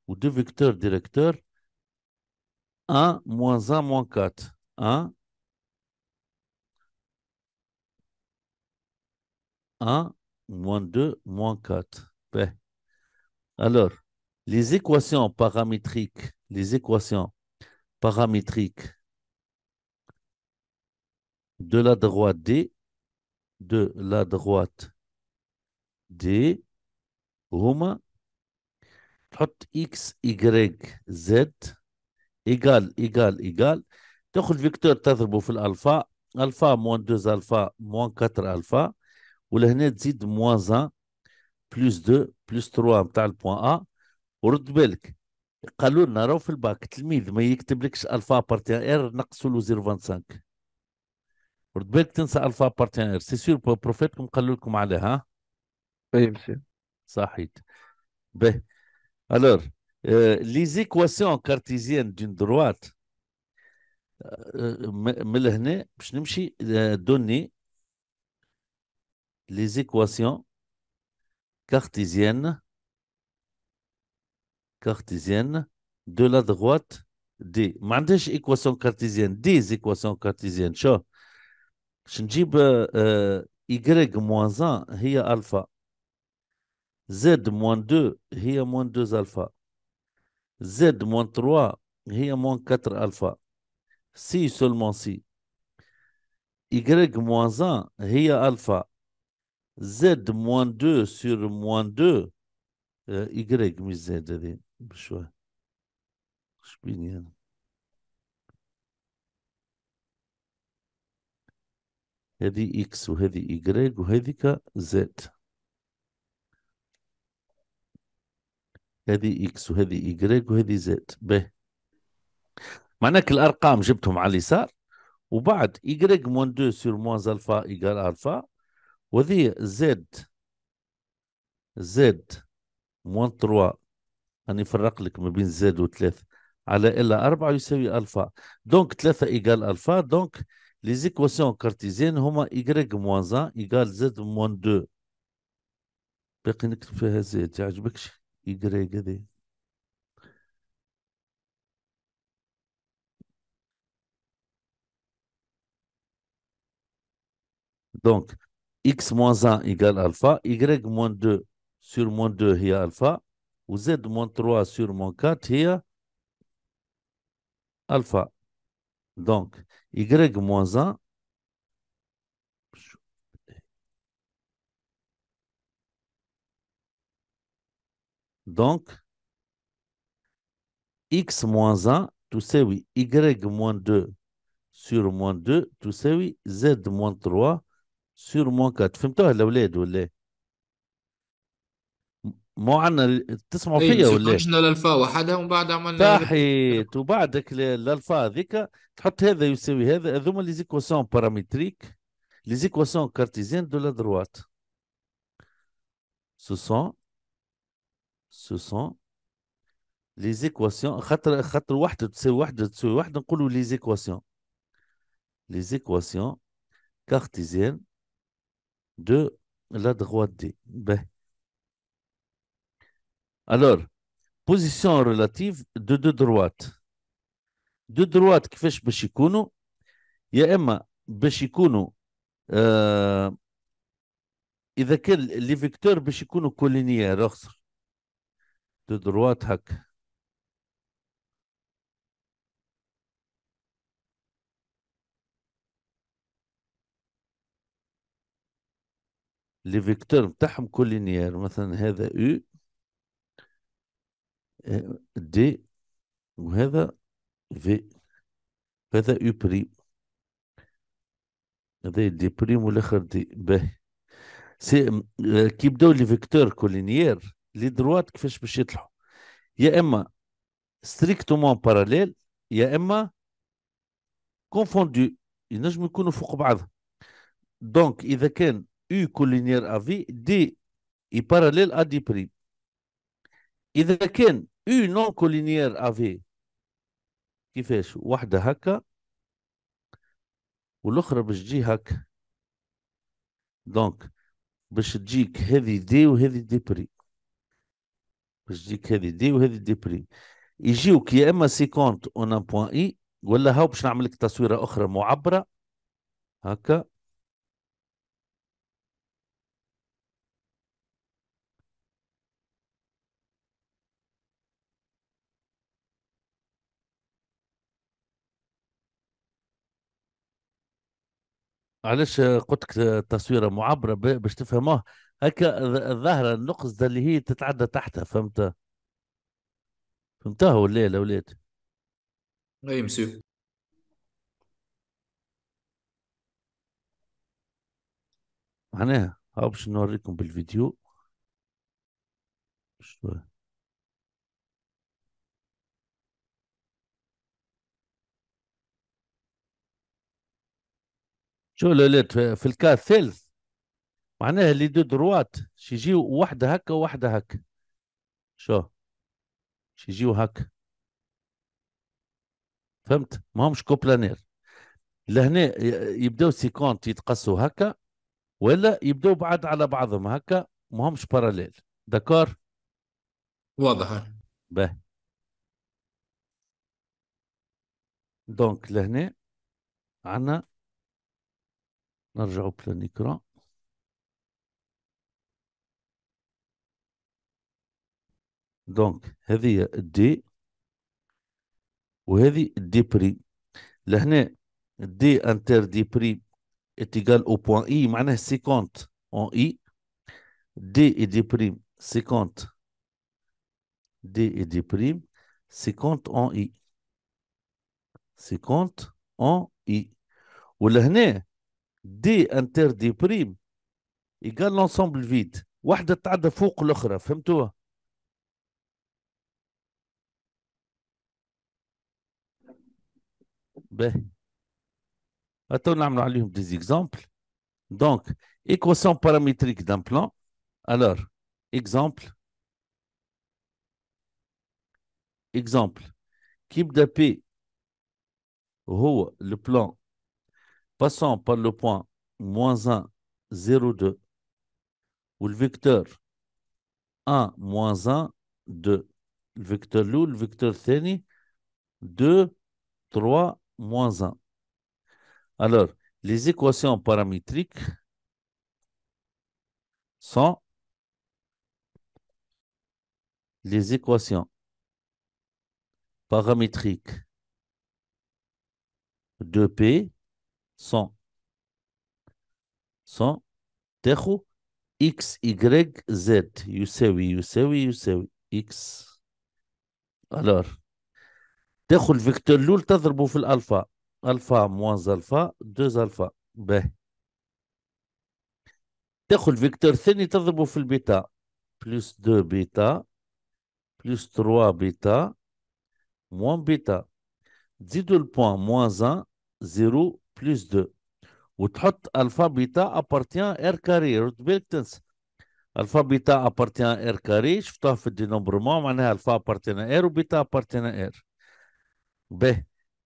A: ou deux vecteurs directeurs, 1, moins 1, moins 4. 1, 1, moins 2, moins 4. Ben. Alors, les équations paramétriques, les équations paramétriques de la droite D, de la droite D, هما تحط اكس ايجريك زد ايجال ايجال ايجال تاخذ فيكتور تضربه في الالفا الفا موان دوز الفا موان كاتر الفا ولهنا تزيد موان زان بلوس دو بلوس تروا نتاع البوان ا ورد بالك قالوا لنا راهو في الباك تلميذ ما يكتبلكش الفا بارتيان ار نقصوا له 0.25 رد بالك تنسى الفا بارتيان ار سي سور بروفيتكم قالوا لكم عليها اي طيب، مسير Ben, alors euh, les équations cartésiennes d'une droite euh, euh, je باش نمشي donné les équations cartésiennes cartésienne de la droite D. Ma équation cartésienne, des équations cartésiennes. Cho. Je y 1, hiya alpha. Z moins 2, a moins 2 alpha. Z moins 3, a moins 4 alpha. Si seulement si. Y moins 1, a alpha. Z moins 2 sur moins 2, euh, Y mis Z هذه هذه X وهذه Y وهذه Z. هذه اكس وهذه ايجريك وهذه زد به معناك الارقام جبتهم على اليسار وبعد y موان 2 سور موان الفا ايجال الفا وذي زد زد موان 3 راني نفرق لك ما بين زد و3 على الا 4 يساوي الفا دونك 3 ايجال الفا دونك لي زيكواسيون كارتيزيان هما y موان 1 ايجال زد موان 2 باقي نكتب فيها زد يعجبكش Donc, x moins 1 égale alpha, y moins 2 sur moins 2 est alpha, ou z moins 3 sur moins 4 est alpha. Donc, y moins 1 Donc, x moins 1, tout c'est oui. y moins 2 sur moins 2, tout c'est oui. z moins 3 sur moins 4. Fais-moi, elle a Moi, on a... l'alpha. Tu l'alpha Tu as les équations paramétriques, les équations cartésiennes de la droite, ce sont ce sont les équations. les équations. Les équations cartésiennes de la droite D. Ben. Alors, position relative de deux droites. Deux droites كيفاش باش يكونوا يا اما باش يكونوا آه اذا كان لي فيكتور باش يكونوا كولينيير اخر de droite لي فيكتور بتاعهم كولينيير مثلا هذا U دي وهذا في هذا U بريم هذا دي بريم والاخر دي باهي سي كيبداو لي فيكتور كولينيير لي دروات كيفاش باش يطلعوا يا اما ستريكتومون باراليل يا اما كونفوندو ينجموا يكونوا فوق بعضهم دونك اذا كان او كولينير افي دي اي باراليل ا دي بريم اذا كان او نون كولينير افي كيفاش وحده هكا والاخرى باش تجي هكا دونك باش تجيك هذه دي وهذه دي بري باش تجيك هذه دي وهذه دي بري يجيوك يا اما سيكونت اون ان بوان اي ولا هاو باش نعمل لك تصويره اخرى معبره هكا علاش قلت لك تصويره معبره باش تفهموه هكا الظاهره النقص ده اللي هي تتعدى تحتها فهمت فهمتها ولا لا إيه ولاد اي مسيو معناها هاو باش نوريكم بالفيديو شو شو لوليت في الكاس الثالث معناها لي دو دروات شي يجيو وحده هكا وحده هكا شو شي يجيو هكا فهمت ما همش كوبلانير لهنا يبداو سيكونت يتقصوا هكا ولا يبداو بعد على بعضهم هكا ما همش باراليل داكور واضح باه دونك لهنا عنا نرجعوا بلانيكرون دونك هذه دي وهذه دي بري لهنا دي انتر دي بري اتيكال او بوان اي معناه سيكونت اون اي دي اي دي بريم سيكونت دي اي دي بريم سيكونت اون اي سيكونت اون اي ولهنا دي انتر دي بريم ايكال لونسومبل فيد واحدة تعدى فوق الأخرى فهمتوها Ben, attends, des exemples. Donc, équation paramétrique d'un plan. Alors, exemple. Exemple. Kibda P, le plan, passant par le point moins 1, 0, 2, ou le vecteur 1, moins 1, 2. Le vecteur Lou, le vecteur théni, 2, 3, moins 1. Alors, les équations paramétriques sont les équations paramétriques de P sont, sont x, y, z. oui vous savez, x. Alors, تاخذ الفيكتور الاول تضربه في الالفا الفا موانز الفا دوز الفا باهي تاخذ الفيكتور الثاني تضربه في البيتا بلس دو بيتا بلس تروا بيتا موان بيتا تزيدو البوان موان ان زيرو بلس دو وتحط الفا بيتا ابارتيان ار كاري رد بالك تنسى الفا بيتا ابارتيان ار كاري شفتوها في الدينومبرمون معناها الفا ابارتيان ار وبيتا ابارتيان ار به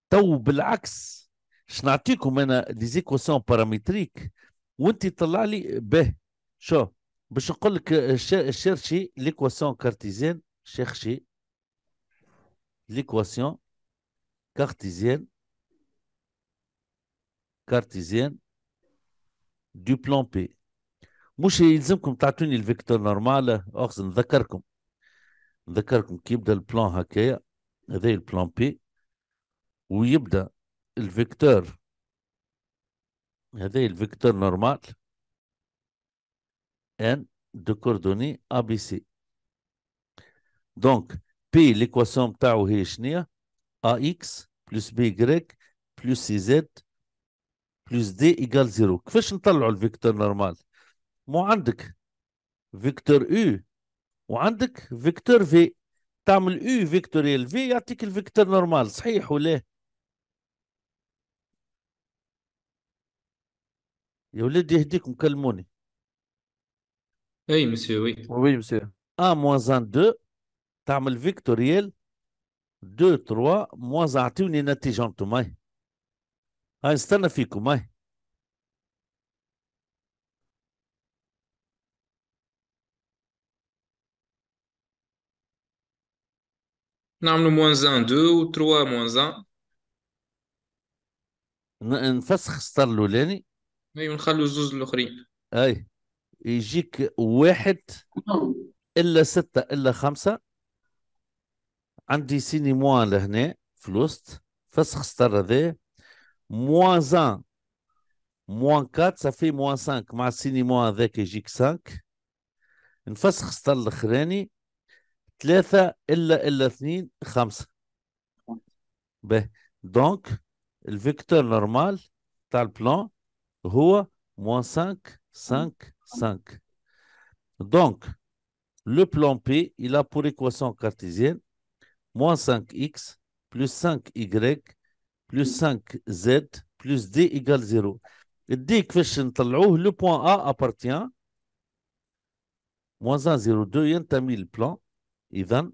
A: تو بالعكس باش نعطيكم انا زيكواسيون بارامتريك وانت طلع لي به شو باش نقول لك شيرشي ليكواسيون كارتيزيان شيرشي ليكواسيون كارتيزيان كارتيزيان دو بلان بي مش يلزمكم تعطوني الفيكتور نورمال اخذ نذكركم نذكركم كي يبدا البلان هكايا هذا البلان بي ويبدا الفيكتور هذا الفيكتور نورمال ان دو كوردوني ا بي سي دونك بي ليكواسيون تاعو هي شنيا ا اكس بلس بي غريك بلس سي زد بلس دي ايكال زيرو كيفاش نطلعوا الفيكتور نورمال مو عندك فيكتور او وعندك فيكتور في تعمل او فيكتوريال في يعطيك الفيكتور نورمال صحيح ولا يا ولدي يهديكم كلموني اي مسيو وي وي مسيو ان موان ان دو تعمل فيكتوريال دو تروا موانز اعطيوني نتيجة انتم اي هاي نستنى فيكم اي نعملوا موانز ان دو و تروا موانز ان نفسخ السطر الاولاني اي ونخلوا الزوز الاخرين اي يجيك واحد الا سته الا خمسه عندي سيني موان لهنا في الوسط فسخ ستار هذا موان زان موان كات صافي موان سانك مع سيني موان هذاك يجيك سانك نفسخ ستار الاخراني ثلاثة إلا إلا اثنين خمسة به دونك الفيكتور نورمال تاع البلان moins 5, 5, 5. Donc, le plan P, il a pour équation cartésienne moins 5x plus 5y plus 5z plus d égale 0. D, le point A appartient moins 1, 0, 2, a ينتمي plan. إذا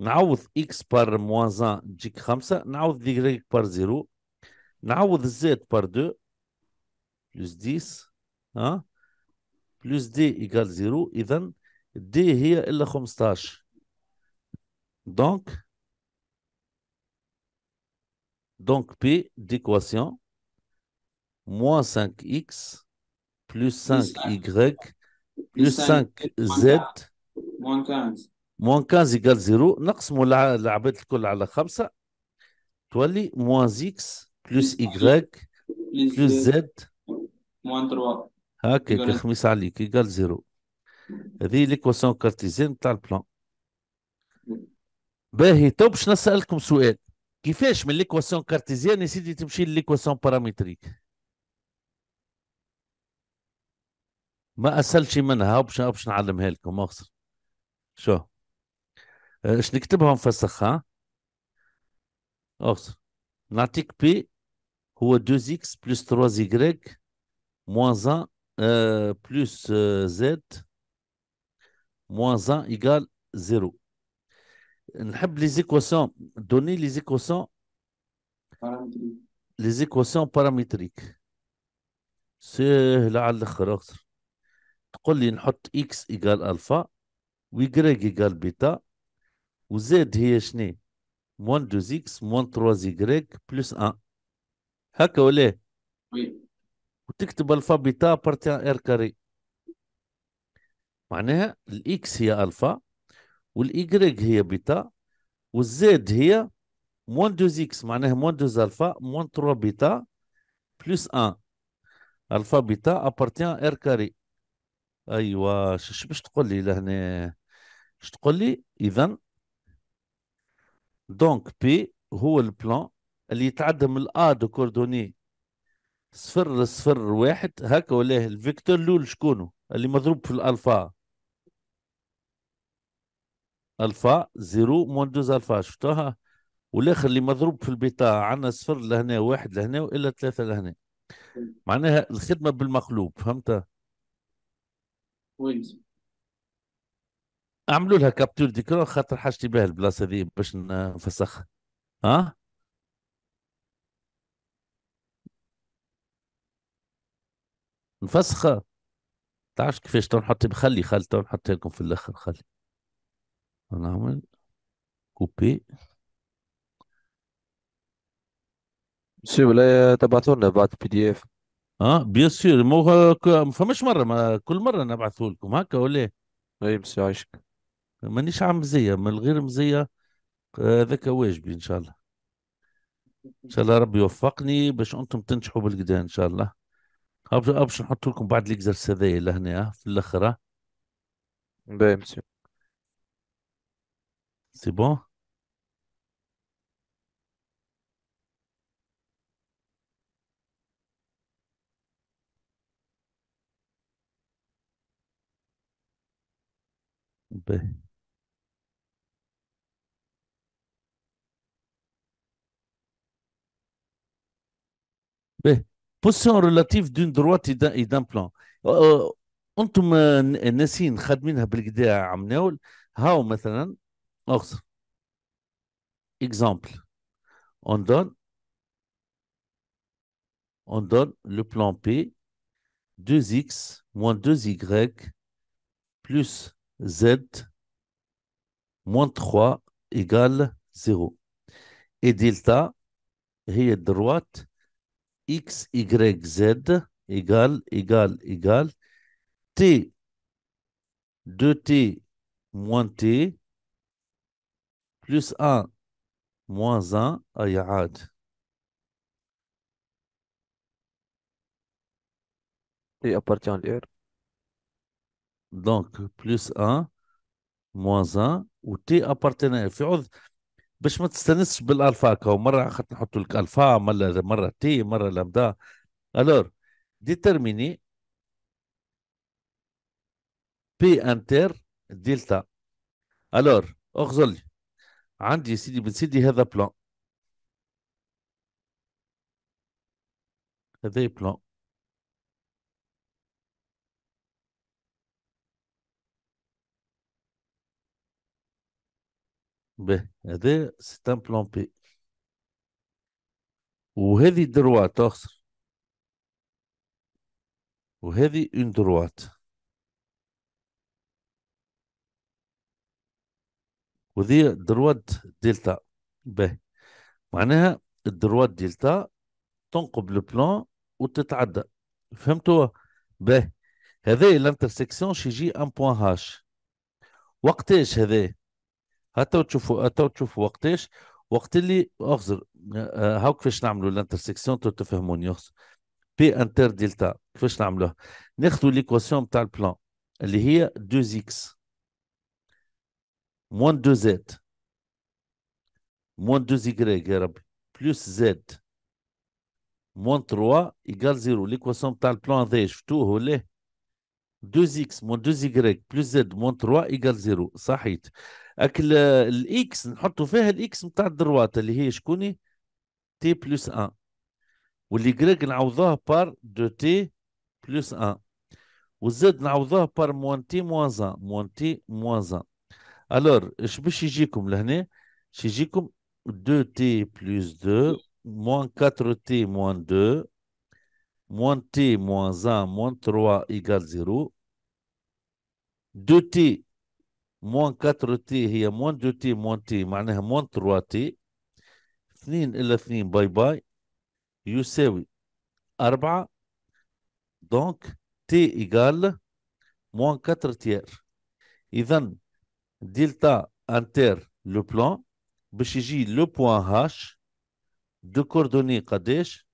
A: نعوض x par moins 1 تجيك 5 نعوض y par 0 نعوض z par 2 plus 10, hein? plus D égale 0, et D est 15. Donc, donc P d'équation, moins 5X plus 5Y plus 5Z moins 15 égale 0. Nous avons Toi, moins X plus Y Plus Z. موان 3
B: هكاك خميس
A: عليك ايكال زيرو هذه ليكواسيون كارتيزيان تاع البلان باهي تو باش نسالكم سؤال كيفاش من ليكواسيون كارتيزيان يا سيدي تمشي ليكواسيون بارامتريك ما اسهلش منها باش باش نعلمها لكم اخسر شو اش أه، نكتبها ونفسخها اخسر نعطيك بي هو 2 x بلس 3 y moins 1 euh, plus euh, Z moins 1 égale 0. Les équations, donner les équations, les équations paramétriques. C'est là le x égale alpha y égale bêta Ou z moins 2x moins 3y plus 1 oui. وتكتب الفا بيتا بارتيان ار كاري معناها الاكس هي الفا والايغريك هي بيتا والزد هي موان دوز اكس معناها موان دوز الفا موان تروا بيتا بلس ان الفا بيتا ابارتيان ار كاري ايوا شو باش تقول لي لهنا باش تقول لي اذا دونك بي هو البلان اللي يتعدى من الأ دو كوردوني صفر صفر واحد هكا ولا إيه؟ الفيكتور لول شكونه اللي مضروب في الالفا الفا زيرو موان دوز الفا شفتوها والاخر اللي مضروب في البيتا عندنا صفر لهنا واحد لهنا والا ثلاثه لهنا معناها الخدمه بالمقلوب فهمت اعملوا لها كابتور ديكرون خاطر حاجتي بها البلاصه ذي باش نفسخها ها مفسخه تعرف كيفاش تو نحط بخلي خل تو نحط لكم في الاخر خلي نعمل كوبي سي ولا تبعثوا لنا بعد بي دي اف اه بيان سور مو فماش مره ما كل مره نبعثوا لكم هكا ولا إيه؟ اي بس عايشك مانيش عم مزيه من غير مزيه هذاك آه، واجبي ان شاء الله ان شاء الله ربي يوفقني باش انتم تنجحوا بالقدا ان شاء الله ابش نحط لكم بعد الاكزرس هذايا لهنا في الاخر باهي مسيو سي بون باهي position relative d'une droite et d'un plan. Vous euh, euh, on exemple, on donne le plan P. 2X moins 2Y plus Z moins 3 égale 0. Et delta, est la droite x, y, z égale, égale, égale t, 2t moins t plus 1 moins 1 à ayad. Et appartient à l'IR. Donc, plus 1 moins 1 ou t appartient à l'IR. باش ما تستنسش بالالفا كاو مره خاطر نحطوا لك الفا مره مره تي مره لامدا الور ديترميني بي انتر دلتا الور اغزل لي عندي سيدي بن سيدي هذا بلان هذا بلان به هذا سي ان بلان بي وهذه دروات اخر وهذه اون دروات وذي دروات دلتا به معناها الدروات دلتا تنقب البلان وتتعدى فهمتوا به هذا الانترسكسيون جي ان بوان هاش وقتاش هذا هاتوا تشوفوا هاتوا تشوفوا وقتاش وقت اللي اخزر آه، هاو كيفاش نعملوا الانترسيكسيون تو تفهموني اخزر بي انتر دلتا كيفاش نعملوها ناخذوا ليكواسيون تاع البلان اللي هي 2 اكس موان 2 زد موان 2 يغريك يا ربي بلوس زد موان 3 ايكال زيرو ليكواسيون تاع البلان هذايا شفتوه ولا 2 اكس موان 2 يغريك بلوس زد موان 3 ايكال زيرو صحيت اكل الاكس نحطوا فيها الاكس نتاع الدرواته اللي هي شكوني تي بلس 1 واللي جريك نعوضوه بار دو تي بلس 1 وزاد نعوضوه بار موان تي موان زان موان تي موان زان الور اش باش يجيكم لهنا اش يجيكم 2 تي بلس 2 موان 4 تي موان 2 موان تي موان 1 موان 3 ايكال 0 2 تي موان 4 تي هي موان دو تي موان تي معناها موان 3 تي اثنين إلا اثنين باي باي يساوي أربعة دونك تي إيجال موان 4 تيار إذا دلتا انتر لو بلان باش يجي لو بوان هاش دو كوردوني قداش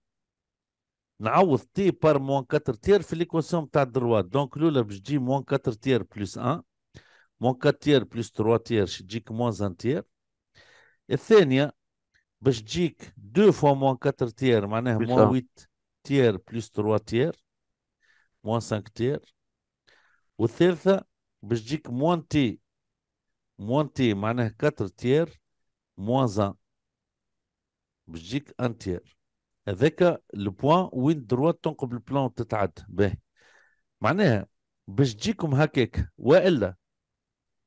A: نعوض تي بار موان 4 تيار في ليكواسيون تاع الدروات دونك لولا باش تجي موان 4 تيار بلس 1 مون كاتير بلس تروا تير شتجيك مون زان تير الثانية باش تجيك دو فوا مون كاتر تير معناها مون ويت تير بلس تروا تير مون سانك تير والثالثة باش تجيك مون تي مون تي معناها كاتر تير مون زان باش تجيك ان تير هذاك البوان وين دروا تنقب البلان وتتعد به معناها باش تجيكم هكاك والا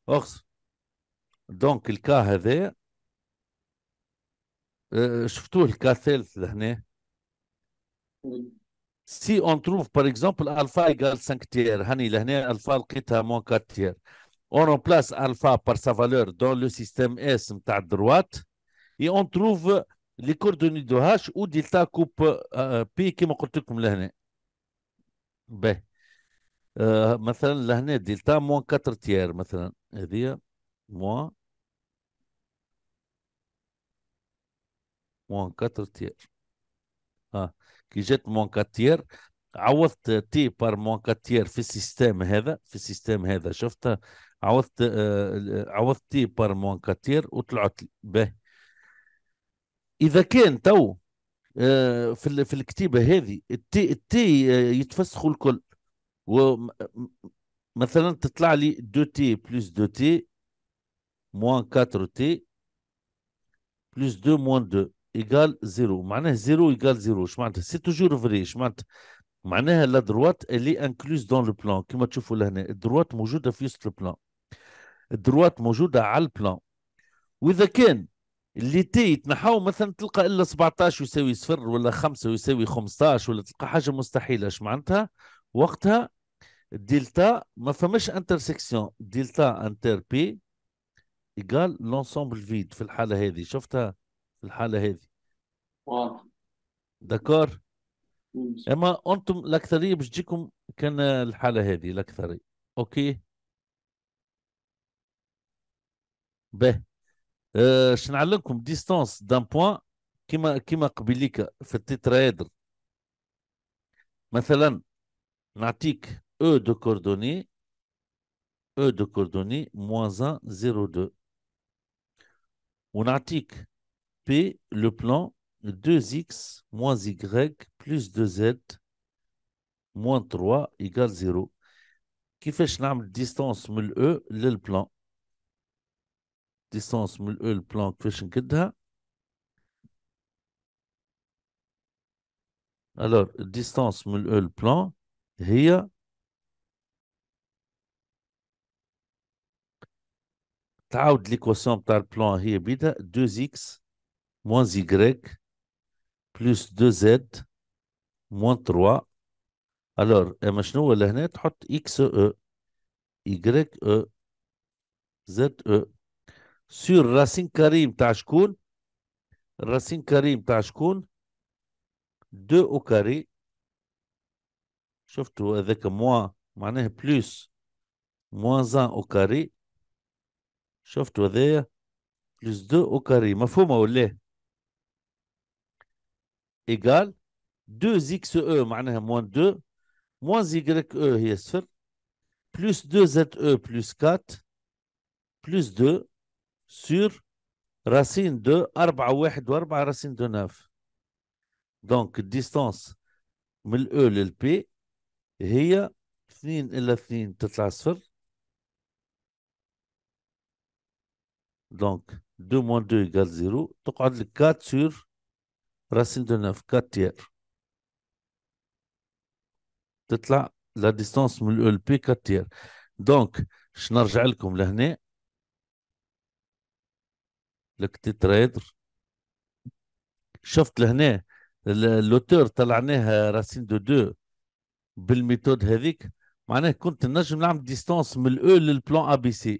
A: اخس دونك الكا هذا أه، شفتوه الكا الثالث لهنا سي اون تروف بار اكزومبل الفا ايكال 5 تيير هاني لهنا الفا لقيتها مون 4 تيير اون رمبلاس الفا بار سا فالور دون لو سيستيم اس نتاع الدروات اي اون تروف لي كوردوني دو هاش او دلتا كوب بي كيما قلت لكم لهنا باهي مثلا لهنا دلتا موان 4 تيار مثلا هذه موان موان كاتر اه كي جات موان كاتير عوضت تي بار موان كاتير في السيستم هذا في السيستم هذا شفتها عوضت آه, آه، عوضت تي بار موان كاتير وطلعت به اذا كان تو آه، في في الكتيبه هذه التي التي آه، يتفسخوا الكل و مثلا تطلع لي 2 تي بلس 2 تي موان 4 تي بلس 2 موان 2 ايكال 0 معناه 0 ايكال 0 إيش معناتها سي توجور فري اش معناتها معناها لا دروات اللي انكلوز دون لو بلان كيما تشوفوا لهنا الدروات موجوده في وسط البلان الدروات موجوده على البلان واذا كان اللي تي يتنحاو مثلا تلقى الا 17 يساوي صفر ولا 5 يساوي 15 ولا تلقى حاجه مستحيله اش معناتها وقتها دلتا ما فماش انترسيكسيون دلتا انتر بي ايكال لونسومبل فيد في الحاله هذه شفتها في الحاله هذه واضح اما انتم الاكثريه باش تجيكم كان الحاله هذه الاكثريه اوكي باه أه شنو نعلمكم ديستونس دان بوان كيما كيما قبيليك في التيترايدر مثلا نعطيك e de coordonnées, e de coordonnées, moins 1, 0, 2. On article P, le plan 2x moins y plus 2z moins 3 égale 0. Qui fait la distance de e le plan Distance de e le plan, qui fait Alors, distance mul e le plan, il تعاود ليكواسيون تاع البلان هي بيدها 2 اكس موان زيكريك بلوس 2 زد موان 3 الور اما شنو هو لهنا تحط اكس او يغريك او زد او سور راسين كاري نتاع شكون راسين كاري نتاع شكون 2 او كاري شفتوا هذاك موان معناه بلوس موان زان او كاري Je vais plus 2 au carré. Je ma faire plus 2xe moins 2 moins y e plus 2 ze plus 4 plus 2 sur racine de 4 racine de 9. Donc, la distance de l'e et de l'p est la distance de l'e Donc, 2 moins 2 égale 0. Donc, on a 4 sur racine de 9, 4 tiers. la distance la من le p 4 تيار le باش نرجع لكم لهنا racine شفت لهنا اللوتور طلعناها راسين دو دو بالميثود هذيك معناه كنت نجم نعمل distance من الاو للبلان ا plan ABC.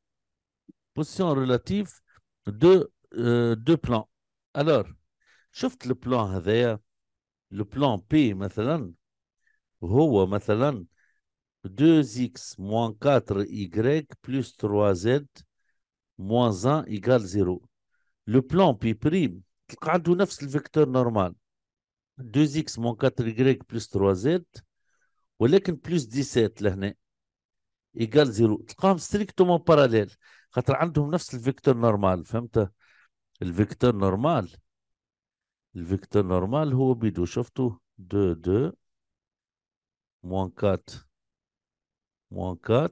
A: position relative de euh, deux plans. Alors, شفت le plan هذايا le plan P مثلا هو 2x moins 4y plus 3z moins 1 égale 0. Le plan P' تلقى le le vecteur normal. 2x moins 4y plus 3z ولكن plus 17 لهنا Égale 0 comme strictement parallèle. Le عندهم نفس الفيكتور نورمال فهمت الفيكتور نورمال الفيكتور نورمال هو بيدو 2 2 moins 4 moins 4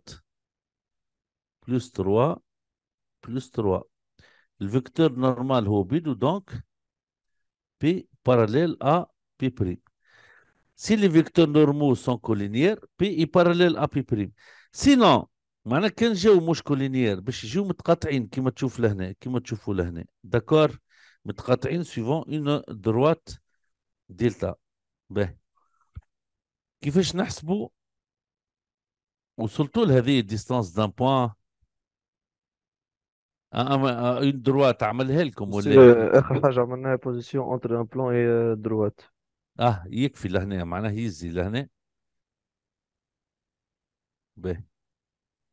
A: plus 3 plus 3 الفيكتور نورمال هو بيدو donc, بي parallèle à P'. Si les vecteurs normaux sont colliniers, P est parallèle à P'. Sinon, معنا كان جاو كولينير باش يجيو متقاطعين كما تشوف لهنا كما تشوفوا لهنا داكور متقاطعين سيفون اون دروات دلتا باه كيفاش نحسبوا وصلتوا لهذه الديستانس دان بوان اون دروات عملها لكم ولا اخر حاجه عملناها بوزيسيون اونتر ان بلون اي دروات اه يكفي لهنا معناه يزي لهنا باهي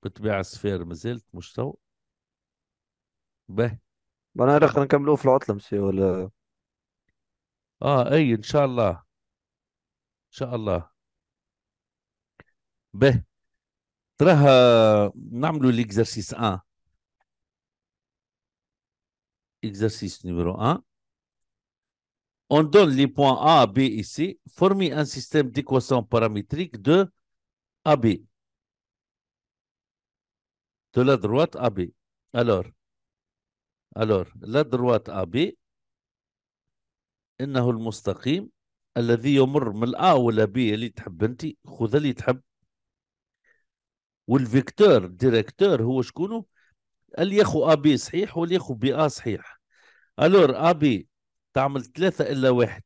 A: كنت بيع عصفير ما زلت مشتوق به ما انا نكملوه في العطله مسي ولا اه اي ان شاء الله ان شاء الله به تراها نعملوا ليكزرسيس 1 exercice numéro 1. On donne les points A, B et C. Former un système d'équations paramétriques de AB. De la droite à B. Alors, alors, la droite à إنه المستقيم الذي يمر من الأ ولا بي اللي تحب أنت خذ اللي تحب والفيكتور ديريكتور هو شكونه اليخو أبي صحيح واليخو بي أ صحيح ألور أبي تعمل ثلاثة إلا واحد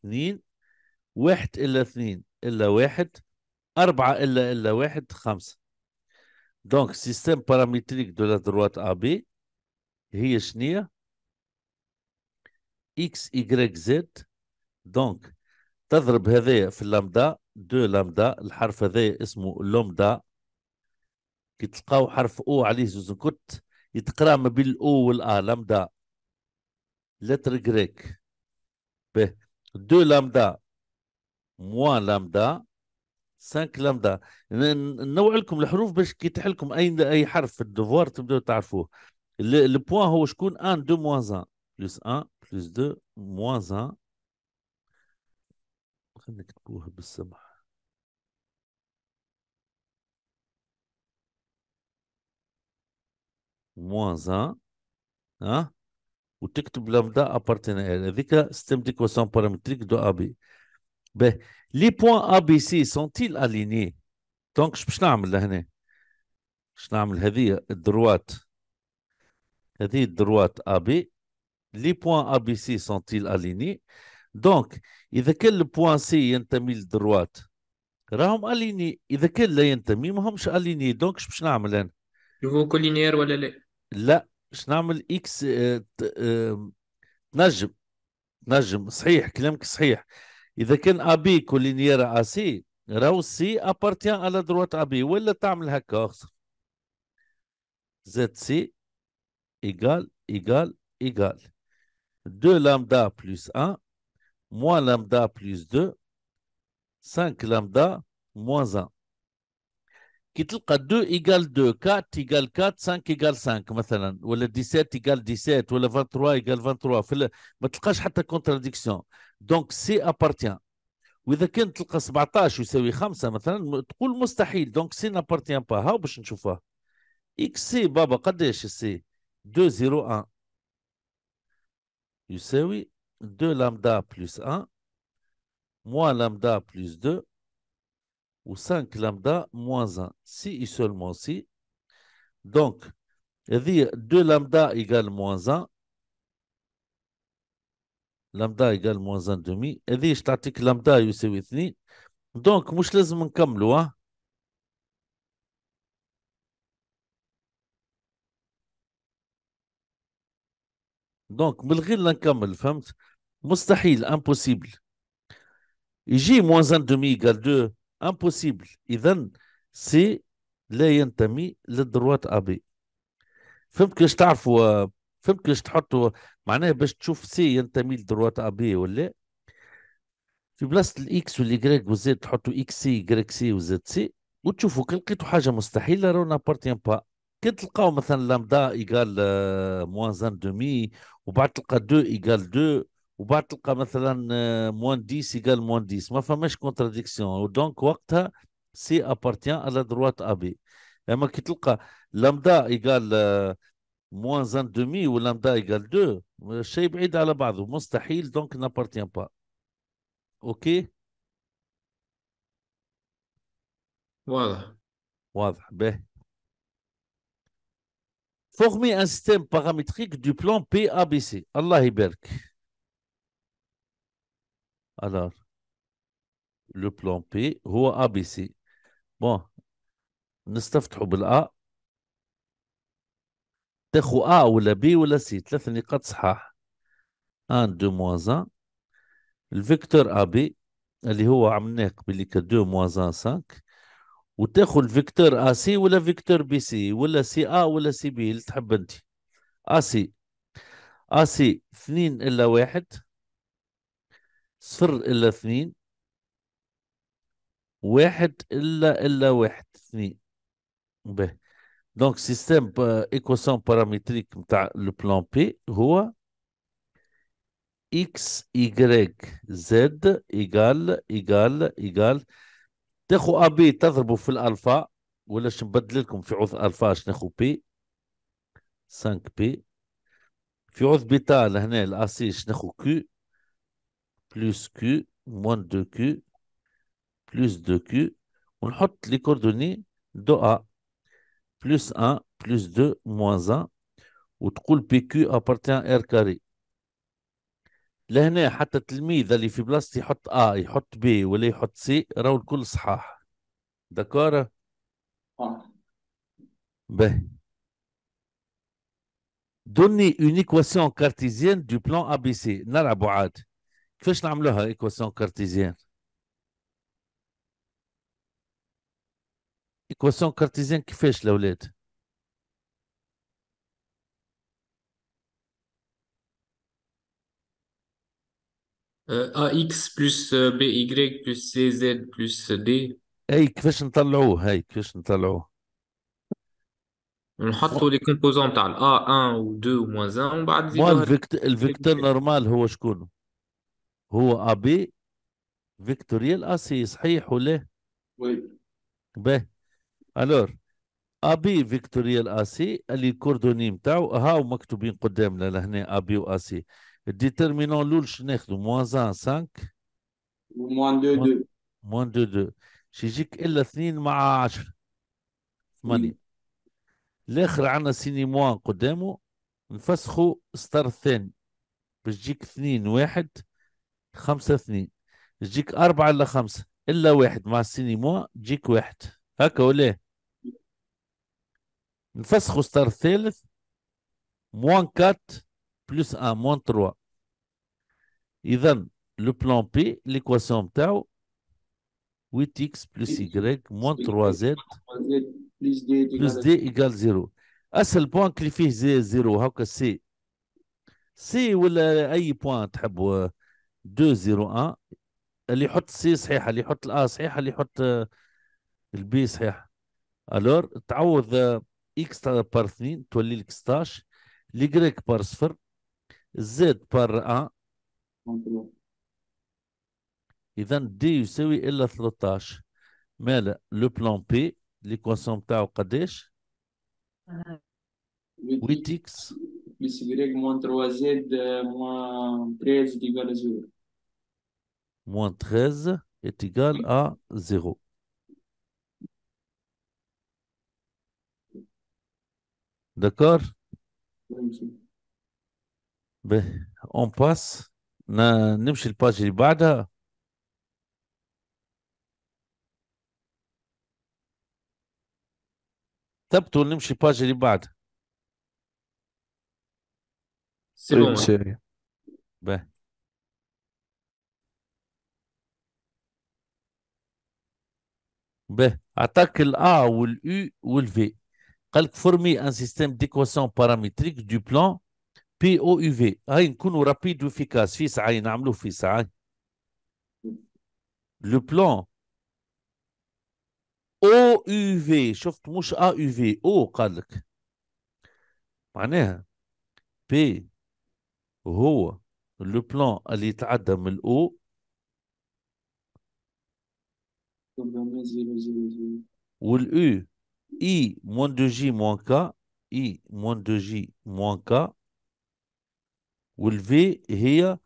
A: اثنين واحد إلا اثنين إلا واحد أربعة إلا إلا واحد خمسة دونك سيستم بارامتريك دو لا دروات AB هي شنية اكس y زد دونك تضرب هذايا في اللامدا دو لامدا الحرف هذايا اسمه لومدا كي تلقاو حرف او عليه زوز كت يتقرا ما بين الاو والا لامدا لتر غريك به دو لامدا موان لامدا 5 لامدا ننوع لكم الحروف باش كي تحلكم اي اي حرف في الدفوار تبداو تعرفوه البوان هو شكون 1 دو موان 1 بلس 1 بلس 2 موان 1 خلينا نكتبوه بالسمح موان 1 ها وتكتب لامدا ابارتينير هذيك سيستم ديكواسيون بارامتريك دو ابي باهي لي بوان ا بي سي سونتيل اليني دونك باش نعمل لهنا باش نعمل هذه الدروات هذه الدروات ا بي لي بوان ا بي سي سونتيل اليني دونك اذا كان البوان سي ينتمي للدروات راهم اليني اذا كان لا ينتمي ماهمش اليني دونك باش نعمل انا هو كولينير ولا لا لا باش نعمل اكس اه اه تنجم تنجم صحيح كلامك صحيح Si l'abit est à C, appartient à la droite abi. Ou est le faire ZC égal, égal, égal. 2 lambda plus 1 moins lambda plus 2 5 lambda moins 1. كي تلقى 2 ايكال 2 4 ايكال 4 5 ايكال 5 مثلا ولا 17 ايكال 17 ولا 23 ايكال 23 في ما تلقاش حتى كونتراديكسيون دونك سي ابارتيان واذا كان تلقى 17 يساوي 5 مثلا تقول مستحيل دونك سي نابارتيان با هاو باش نشوفها اكس سي بابا قداش السي 2 0 1 يساوي 2 لامدا بلس 1 موان لامدا بلس 2 ou 5 lambda moins 1, si et seulement si. Donc, il dit 2 lambda égale moins 1, lambda égale moins 1 demi, et dire que lambda, donc, je vais vous donner un Donc, je vais vous donner un impossible. J moins 1 demi égale 2 امبوسيبل اذا سي لا ينتمي للدروات ابي فهمت كيفاش تعرفوا فهمت كيفاش تحطوا معناه باش تشوف سي ينتمي لدروات ابي ولا في بلاصه الاكس والايكغيك والزد تحطوا اكس سي يغريك سي وزد سي وتشوفوا كي لقيتوا حاجه مستحيله راهو نابارتيان با كي تلقاو مثلا لامدا ايكال موان زان دومي وبعد تلقى دو ايكال دو Ou battre le euh, moins 10 égale moins 10. Ma fameuse contradiction. Donc, c'est appartient à la droite AB. Et lambda égale euh, moins 1,5 ou lambda égale 2. Le chef est la base. Le monstre n'appartient pas. Ok Voilà. Voilà. Ben. Formez un système paramétrique du plan PABC. Allah Hiberg. Alors, لو بلان بي هو ا بي سي بون نستفتحوا بالا تاخو ا ولا بي ولا سي ثلاث نقاط صحاح ان دو ان الفيكتور ا بي اللي هو عملناه قبل دو ان سانك وتاخو الفيكتور ا سي ولا فيكتور بي سي ولا سي ا ولا سي بي اللي تحب انت ا سي ا سي اثنين الا واحد صفر إلا اثنين واحد إلا إلا واحد اثنين به دونك سيستم إيكواسيون بارامتريك نتاع لو بلان بي هو إكس إيكغيك زد إيكال إيكال إيكال تاخو أ بي تضربو في الألفا ولا نبدل لكم في عوض ألفا ناخو بي 5 بي في عوض بيتا لهنا الأسي ناخو كيو plus Q moins 2Q plus 2Q. On a les coordonnées de A. Plus 1, plus 2, moins 1. وتقول PQ appartient à R carré. لهنا حتى التلميذ اللي في بلاصتي يحط A يحط B ولا يحط C راهو الكل صحاح دكار Donnez une équation cartésienne du plan ABC. Naraboad. Qu'est-ce que tu as dit l'équation cartésienne L'équation cartésienne, quest est-ce que tu as dit AX plus BY plus CZ plus D. Qu'est-ce que tu as dit Qu'est-ce que tu as dit On a les des composantes A1 ou 2 ou moins 1. Moi, le vecteur normal, c'est ce que هو ابي فيكتوريال اسي صحيح ولا؟ وي طيب. باهي الور ابي فيكتوريال اسي اللي كوردوني نتاعو هاو مكتوبين قدامنا لهنا ابي اسي الديترمينون الاول شنو ناخذ موان 5 موان 2 2 موان 2 2 شيجيك الا 2 مع 10 8 الاخر عندنا سيني موان قدامه نفسخوا ستار الثاني باش تجيك اثنين واحد خمسة اثنين تجيك أربعة إلا خمسة إلا واحد مع السينما تجيك واحد هكا ولا إيه؟ نفسخوا ستار الثالث موان كات بلس أن موان تروا إذا لو بلان بي ليكواسيون تاعو 8x بلس y موان 3z بلس دي إيكال زيرو أسهل بوان كلي فيه زي زيرو هاكا سي سي ولا أي بوان تحبوا 201 اللي يحط سي صحيحه اللي يحط الا صحيحه اللي يحط آه، البي صحيحه الور تعوض اكس بار 2 تولي لك 16 ليغريك بار صفر زد بار 1 اذا دي يساوي الا 13 مالا لو بلان بي ليكواسيون تاعو قداش 8 آه. اكس plus y moins 3z moins 13 est égal à 0. Moins 13 est égal à 0. D'accord On passe. نمشي الباج اللي بعدها تبتل نمشي الباج اللي بعدها C'est bon. ouais. Série. عطاك به اعطاك الا والاو والفي قال لك فورمي ان سيستيم ديكواسيون بارامتريك دو بلان بي او يو في هاي نكونوا رابيد وفيكاس في ساعه نعملوه في ساعه لو بلان او يو في شفت مش ا يو في او قال لك معناها بي هو لو بلان اللي يتعدى من الاو والاو اي موان دو جي موان كا اي موان دو جي موان كا والفي هي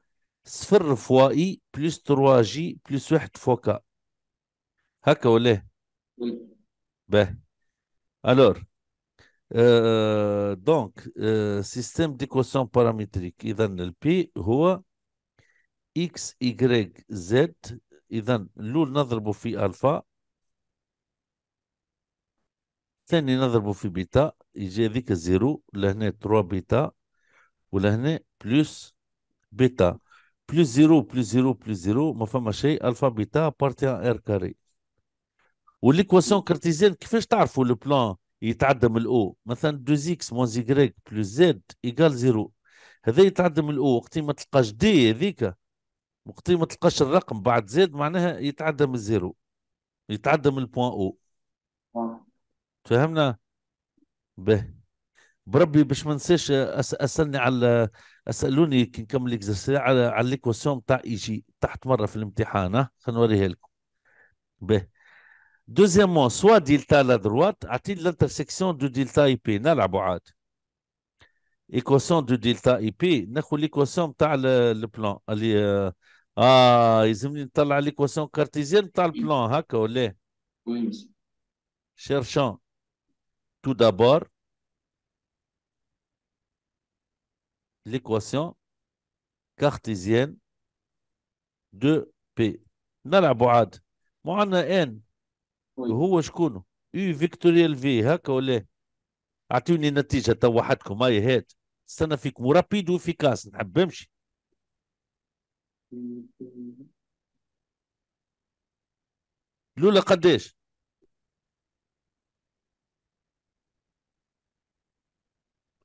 A: صفر فوا اي بلس 3 جي بلس واحد فوا كا هكا ولا باه الور دونك سيستم ديكوسيون بارامتريك اذا البي هو اكس يغريك زد اذا الاول نضربه في الفا ثاني نضربه في بيتا يجي هذيك زيرو لهنا 3 بيتا ولهنا بلوس بيتا بلوس زيرو بلوس زيرو بلوس زيرو ما فما شيء الفا بيتا بارتي ان ار كاري والليكواسيون كارتيزيان كيفاش تعرفوا لو بلان يتعدى من الاو مثلا 2 اكس موان كريك بلوس زد ايكال زيرو هذا يتعدى من الاو وقت ما تلقاش دي هذيك وقت ما تلقاش الرقم بعد زد معناها يتعدى من الزيرو يتعدى من البوان او فهمنا به بربي باش ما ننساش أس اسالني على اسالوني كي نكمل ليكزرسي على على ليكواسيون تاع اي جي تحت مره في الامتحان ها خلينا نوريها لكم به Deuxièmement, soit delta à la droite, a-t-il l'intersection de delta IP Équation de delta IP, ناخذ l'équation de euh, le plan. Euh, ah, اه يلزمني l'équation cartésienne t'as le plan. Hein, oui. Cherchons tout d'abord l'équation cartésienne de P. la Moi On a n وهو شكونه اي فيكتوريال في هكا ولا إيه؟ اعطوني نتيجه تو وحدكم هاي هات استنى فيكم ورابيد وفيكاس نحب نمشي الاولى قداش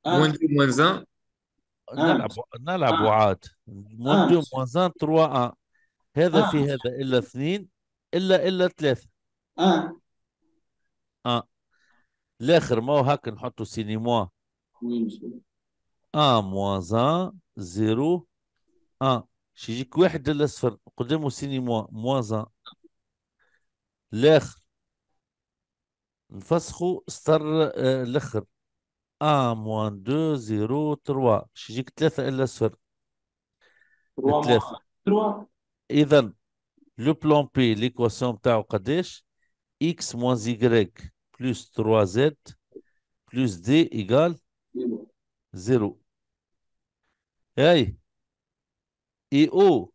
A: موان دو موان زان نلعب نلعب عاد موان دو موان زان 3 1 هذا في هذا الا اثنين الا الا ثلاثه اه اه الاخر ما هو هاك نحطوا سيني آه، موا ان موانز زيرو اه شيجيك واحد للاصفر قدامه سيني موا موانز ان الاخر نفسخوا سطر آه، الاخر آ آه، موان دو زيرو تروا شيجيك ثلاثة إلا صفر ثلاثة إذا لو بلومبي بي ليكواسيون تاعو قداش x moins y plus 3z plus d égale 0. Hey. Et O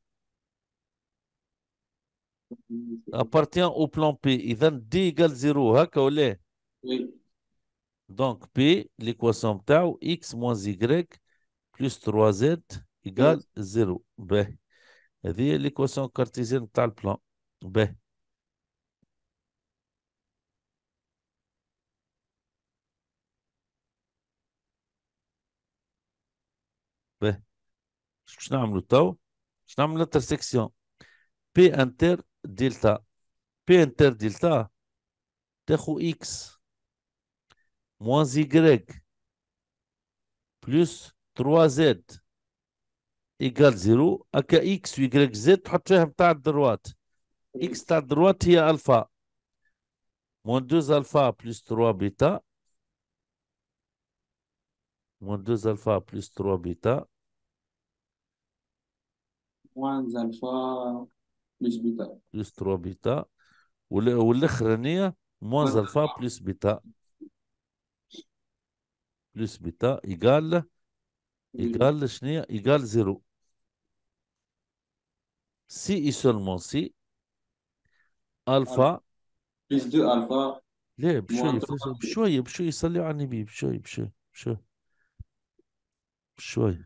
A: appartient au plan P. Il donne D égale 0. Hein, oui. Donc P, l'équation tau, x moins y plus 3z égale 0. C'est ben, l'équation cartésienne de le plan. B. Ben. شو نعملوا تو؟ شو نعمل انترسيكسيون بي انتر دلتا بي انتر دلتا تاخو اكس موان جريك بلس 3 زد ايكال زيرو هكا اكس ويكريك زد تحط فيها بتاع الدروات اكس إيه. تاع الدروات هي الفا موان 2 الفا بلس 3 بيتا موان 2 الفا بلس 3 بيتا وانز الفا بلس بيتا بلس 3 بيتا والاخرانيه موانز الفا بلس بيتا بلس بيتا ايجال ايجال شنو ايجال زيرو سي اي سولمون سي الفا بلس دو الفا ليه بشوي بشوي بشوي صلي على النبي بشوي بشوي بشوي بشوي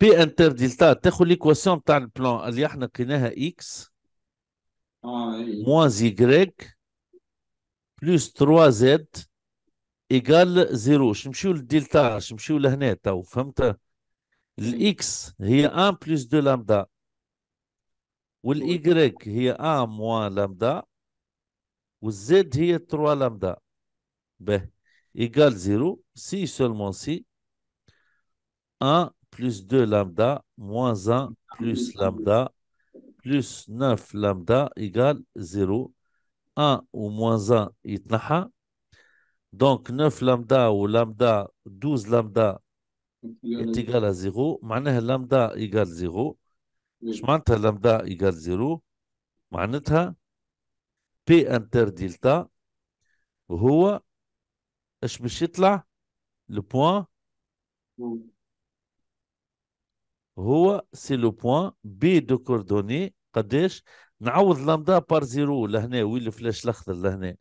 A: بي انتر دلتا تاخذ ليكواسيون تاع البلان اللي احنا لقيناها اكس موان زيكريك بلوس 3 زد ايكال زيرو شنمشيو نمشيو للدلتا شنمشيو نمشيو لهنا تو فهمت الاكس هي 1 بلس 2 لامدا والايكريك هي 1 موان لامدا والزد هي 3 لامدا به ايكال زيرو سي سولمون سي 1 plus 2 lambda moins 1 plus lambda plus 9 lambda égale 0. 1 ou moins 1 يتنحى دونك 9 لامدا و لامدا 12 لامدا ايكال 0 معناها لامدا ايكال 0 اش معناتها لامدا ايكال 0 معناتها بي انتر دلتا هو اش باش يطلع البوان هو سي لو بوان بي دو كوردوني قداش نعوض لامدا بار زيرو لهنا وين الفلاش الاخضر لهنا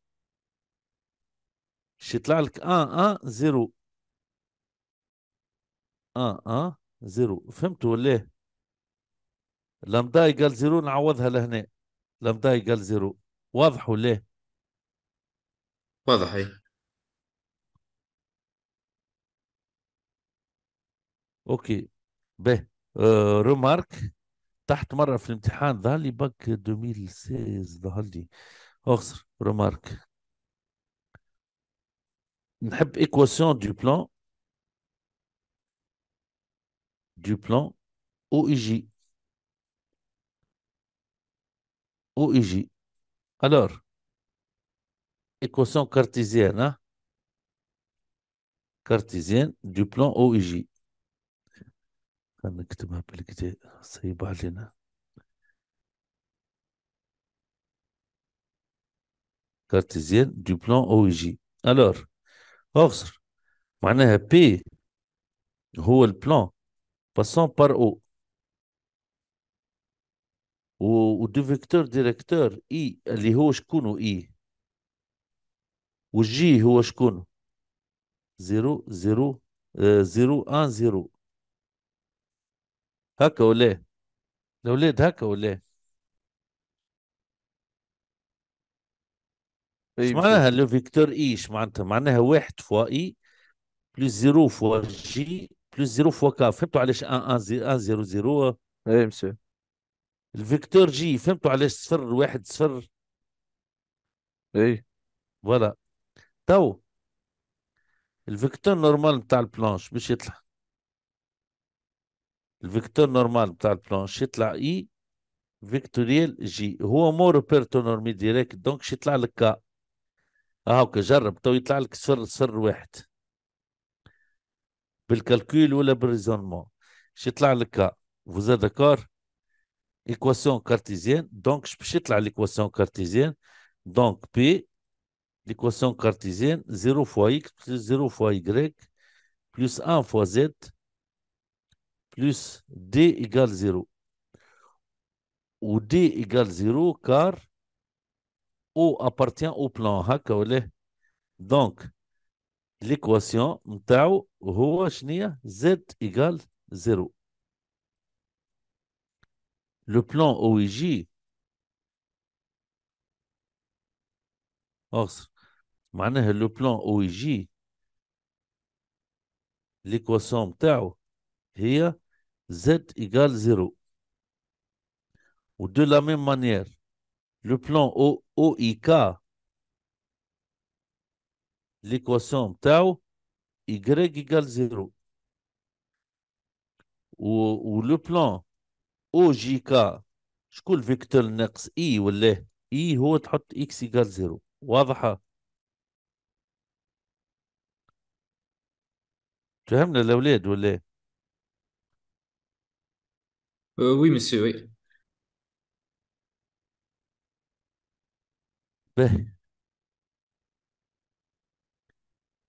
A: باش يطلع لك ان ان زيرو ان ان زيرو فهمتوا ولا لامدا يقال زيرو نعوضها لهنا لامدا يقال زيرو واضح ولا واضح اي اوكي به رومارك آه، تحت مره في الامتحان ظهر لي باك 2016 ظهر لي اخسر رومارك نحب ايكواسيون دو بلان دو بلان او اي جي او اي جي الور ها كارتيزيان دو بلان أو إي جي نكتبها بالكداء صعيب علينا دو بلان او جي الور اوغزر معناها بي هو البلان بار او و دو فيكتور ديريكتور اي اللي هو شكونو اي e. والجي هو شكون زيرو زيرو آه، زيرو ان زيرو هكا ولا الاولاد هكا ولا ايه؟ ايش طيب، معناها لو فيكتور اي ايش معناتها معناها واحد فوا اي بلوس زيرو فوا جي بلوس زيرو فوا كا فهمتوا علاش ان ان زيرو زيرو اي مسيو الفيكتور جي فهمتوا علاش صفر واحد صفر اي فوالا تو الفيكتور نورمال نتاع البلانش باش يطلع الفيكتور نورمال بتاع البلانش يطلع اي فيكتوريال جي هو مور بيرتو نورمي ديريكت دونك يطلع لك كا هاكا جرب تو يطلع لك صفر صفر واحد بالكالكول ولا بالريزونمون باش يطلع لك كا فوزا داكور ايكواسيون كارتيزيان دونك باش يطلع ليكواسيون كارتيزيان دونك بي ليكواسيون كارتيزيان زيرو فوا اكس زيرو فوا يغريك بلس ان فوا زد plus D égale 0. Ou D égale 0 car O appartient au plan. Donc, l'équation Z égale 0. Le plan OIJ le plan OIJ l'équation Mtao z égale 0. Ou de la même manière, le plan o, OIK, l'équation tau, y égale 0. Ou, le plan OJK, شكون le ناقص ou ولا le. هو تحط Tu فهمنا الاولاد ولا oui, monsieur, oui. je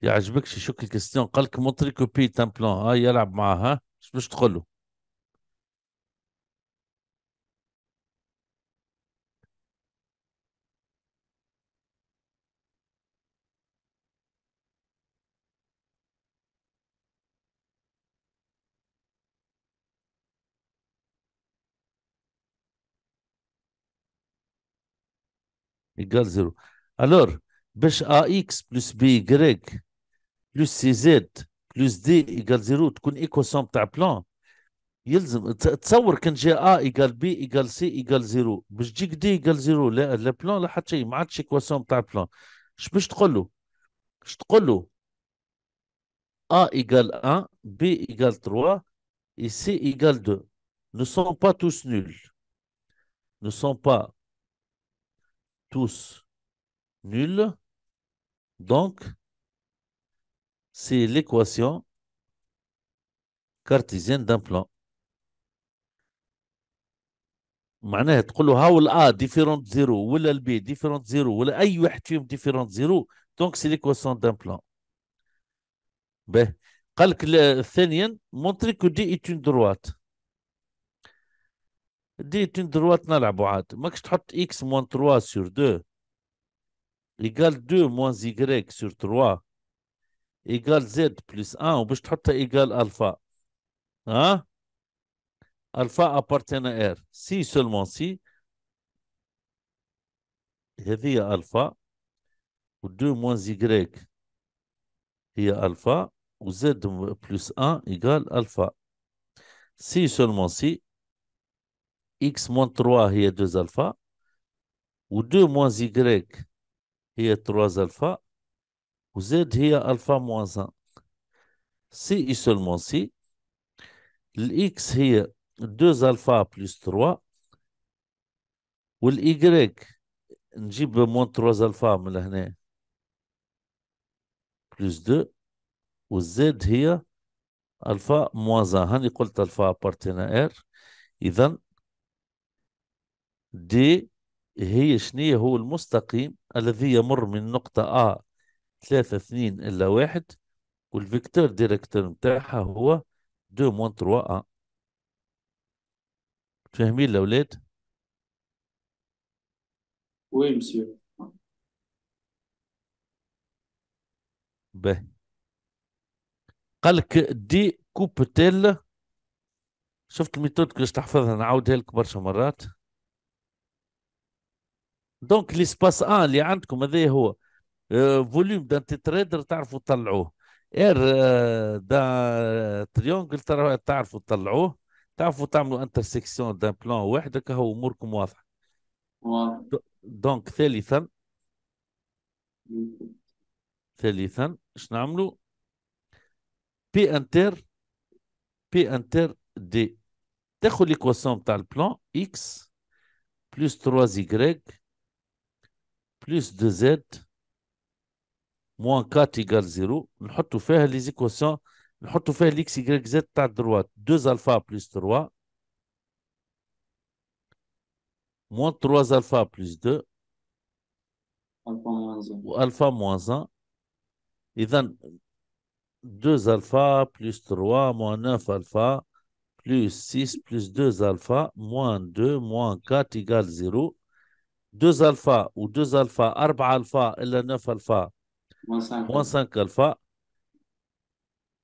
A: يعجبكش يشك que قال لك مونتري بي un plan هاي يلعب معاه ها اش باش تقول égale 0. Alors, AX plus BY plus CZ plus D égale 0 l'équation de تاع بلان plan. تصور كان جي A égale B égale C égale 0 باش تجيك D ايكال 0 لا لا بلان لا حتى شيء ما عادش ايكوسوم تاع بلان اش باش تقول له؟ اش تقول له؟ A égale 1, B égale 3 et C égale 2 ne sont pas tous nuls. Ne sont pas tous nuls, donc c'est l'équation cartésienne d'un plan. Maintenant, il faut que l'A A différente de 0, ou l'A différente de 0, ou l'A soit différente de 0, donc c'est l'équation d'un plan. Bien, comme le montrez que D est une droite dit une droite dans la boîte je x moins 3 sur 2, égale 2 moins y sur 3, égale z plus 1, ou je traite égale alpha. Alpha appartient à R. Si seulement si, il y a alpha, ou 2 moins y, il y a alpha, ou z plus 1 égale alpha. Si seulement si, اكس موان 3 هي 2 الفا و 2 موان زيكريك هي 3 الفا و زيد هي الفا موان 1 سي اي سولمون سي الاكس هي 2 الفا بلس 3 والايكغيك نجيب موان 3 الفا من هنا بلس 2 زيد هي الفا موان 1 هاني قلت الفا بارتينا ار إذن دي هي شنية هو المستقيم الذي يمر من نقطة A ثلاثة اثنين إلا واحد والفيكتور ديركتور نتاعها هو دو موان تروا A فاهمين الأولاد؟ وي مسيو باهي قالك دي كوبتيل شفت الميثود كيفاش تحفظها نعاودها لك برشا مرات دونك ليسباس ان اللي عندكم هذا هو فوليوم دان تريدر تعرفوا تطلعوه اير دا تريونجل تعرفوا تطلعوه تعرفوا تعملوا انترسيكسيون دان بلان واحد هو اموركم واضحه دونك ثالثا ثالثا اش نعملوا بي انتر بي انتر دي تاخذ ليكواسيون تاع البلان اكس بلس 3 زيغريك plus 2z moins 4 égale 0. tout faire les équations tout faire l'x, y z à droite. 2 alpha plus 3 moins 3 alpha plus 2 alpha moins 1 ou alpha moins 1 Donc, 2 alpha plus 3 moins 9 alpha plus 6 plus 2 alpha moins 2 moins 4 égale 0 2 الفا و2 الفا 4 الفا الا 9 الفا 15 الفا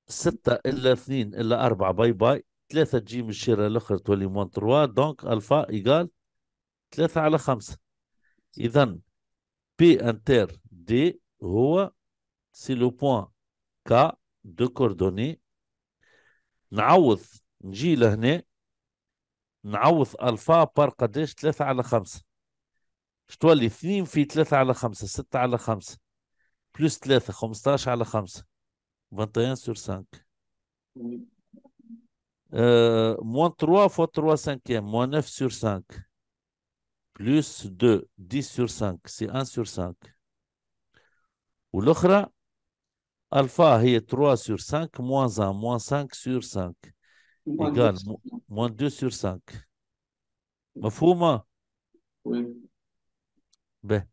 A: 6 الا 2 الا 4 باي باي 3 تجي من الشيره الاخرى تولي موان 3 دونك الفا ايكال 3 على 5 اذا بي انتر دي هو سي لو بوان كا دو كوردوني نعوض نجي لهنا نعوض الفا بار قداش 3 على 5 باش تولي 2 في 3 على 5 6 على 5 بلس 3 15 على 5 21 سور 5 ااا موان 3 فوا 3 سانكيام موان 9 سور 5 بلس 2 10 سور 5 سي 1 سور 5 والاخرى الفا هي 3 سور 5 موان 1 موان 5 سور 5 ايجال موان 2 سور 5 مفهومه؟ وي به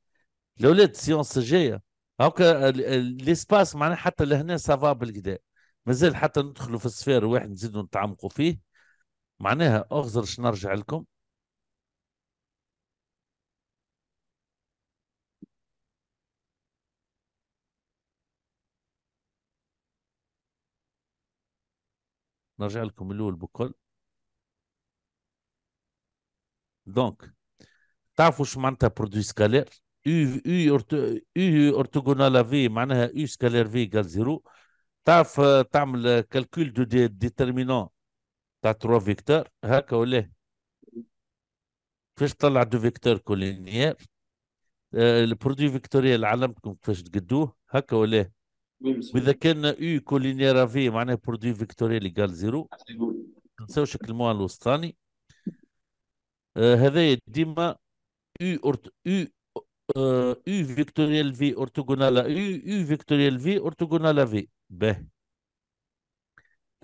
A: الاولاد السيونس الجايه هاكا الاسباس معناها حتى لهنا سافا بالكدا مازال حتى ندخلوا في السفير واحد نزيدوا نتعمقوا فيه معناها اغزر باش نرجع لكم نرجع لكم الاول بكل دونك تعرفوا شو معناتها برودوي سكالير U, U, U orthogonal V معناها U سكالير V قال زيرو تعرف آه، تعمل كالكول دو دي ديترمينون تاع تروا فيكتور هكا ولا إيه؟ كيفاش تطلع دو فيكتور كولينيير البرودوي فيكتوريال علمتكم كيفاش تقدوه هكا ولا إيه؟ واذا كان U كولينيير في معناها برودوي فيكتوريال إيكال زيرو ما تنساوش الكلمه الوسطاني آه، هذايا ديما E, U, U, euh, U vectoriel V orthogonal à U U vectoriel V orthogonal à V به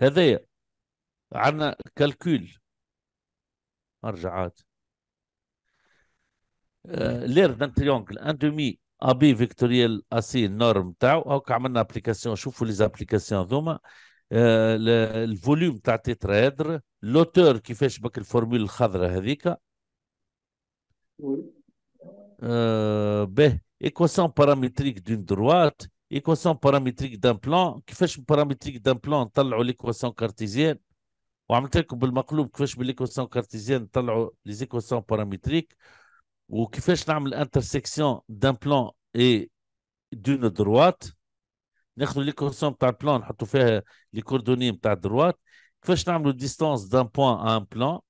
A: هذايا عندنا كالكول مرجعات آه، لير دان تريونكل ان دومي ا بي فيكتوريال اسي نورم تاعو هاك عملنا ابليكاسيون شوفوا لي زابليكاسيون ذوما الفوليوم تاع تيتراهيدر لوتور كيفاش بك الفورمول الخضراء هذيك Euh, B, ben, équation paramétrique d'une droite, équation paramétrique d'un plan. Qui fait une paramétrique d'un plan On l'équation cartésienne. On va mettre le maqloub. Qui fait l'équation cartésienne On les équations paramétriques. Ou qui fait l'intersection d'un plan et d'une droite l'équation plan, ليكورسون تاع بلان نحطوا فيها لي كوردوني تاع الدروات la distance d'un point à un plan,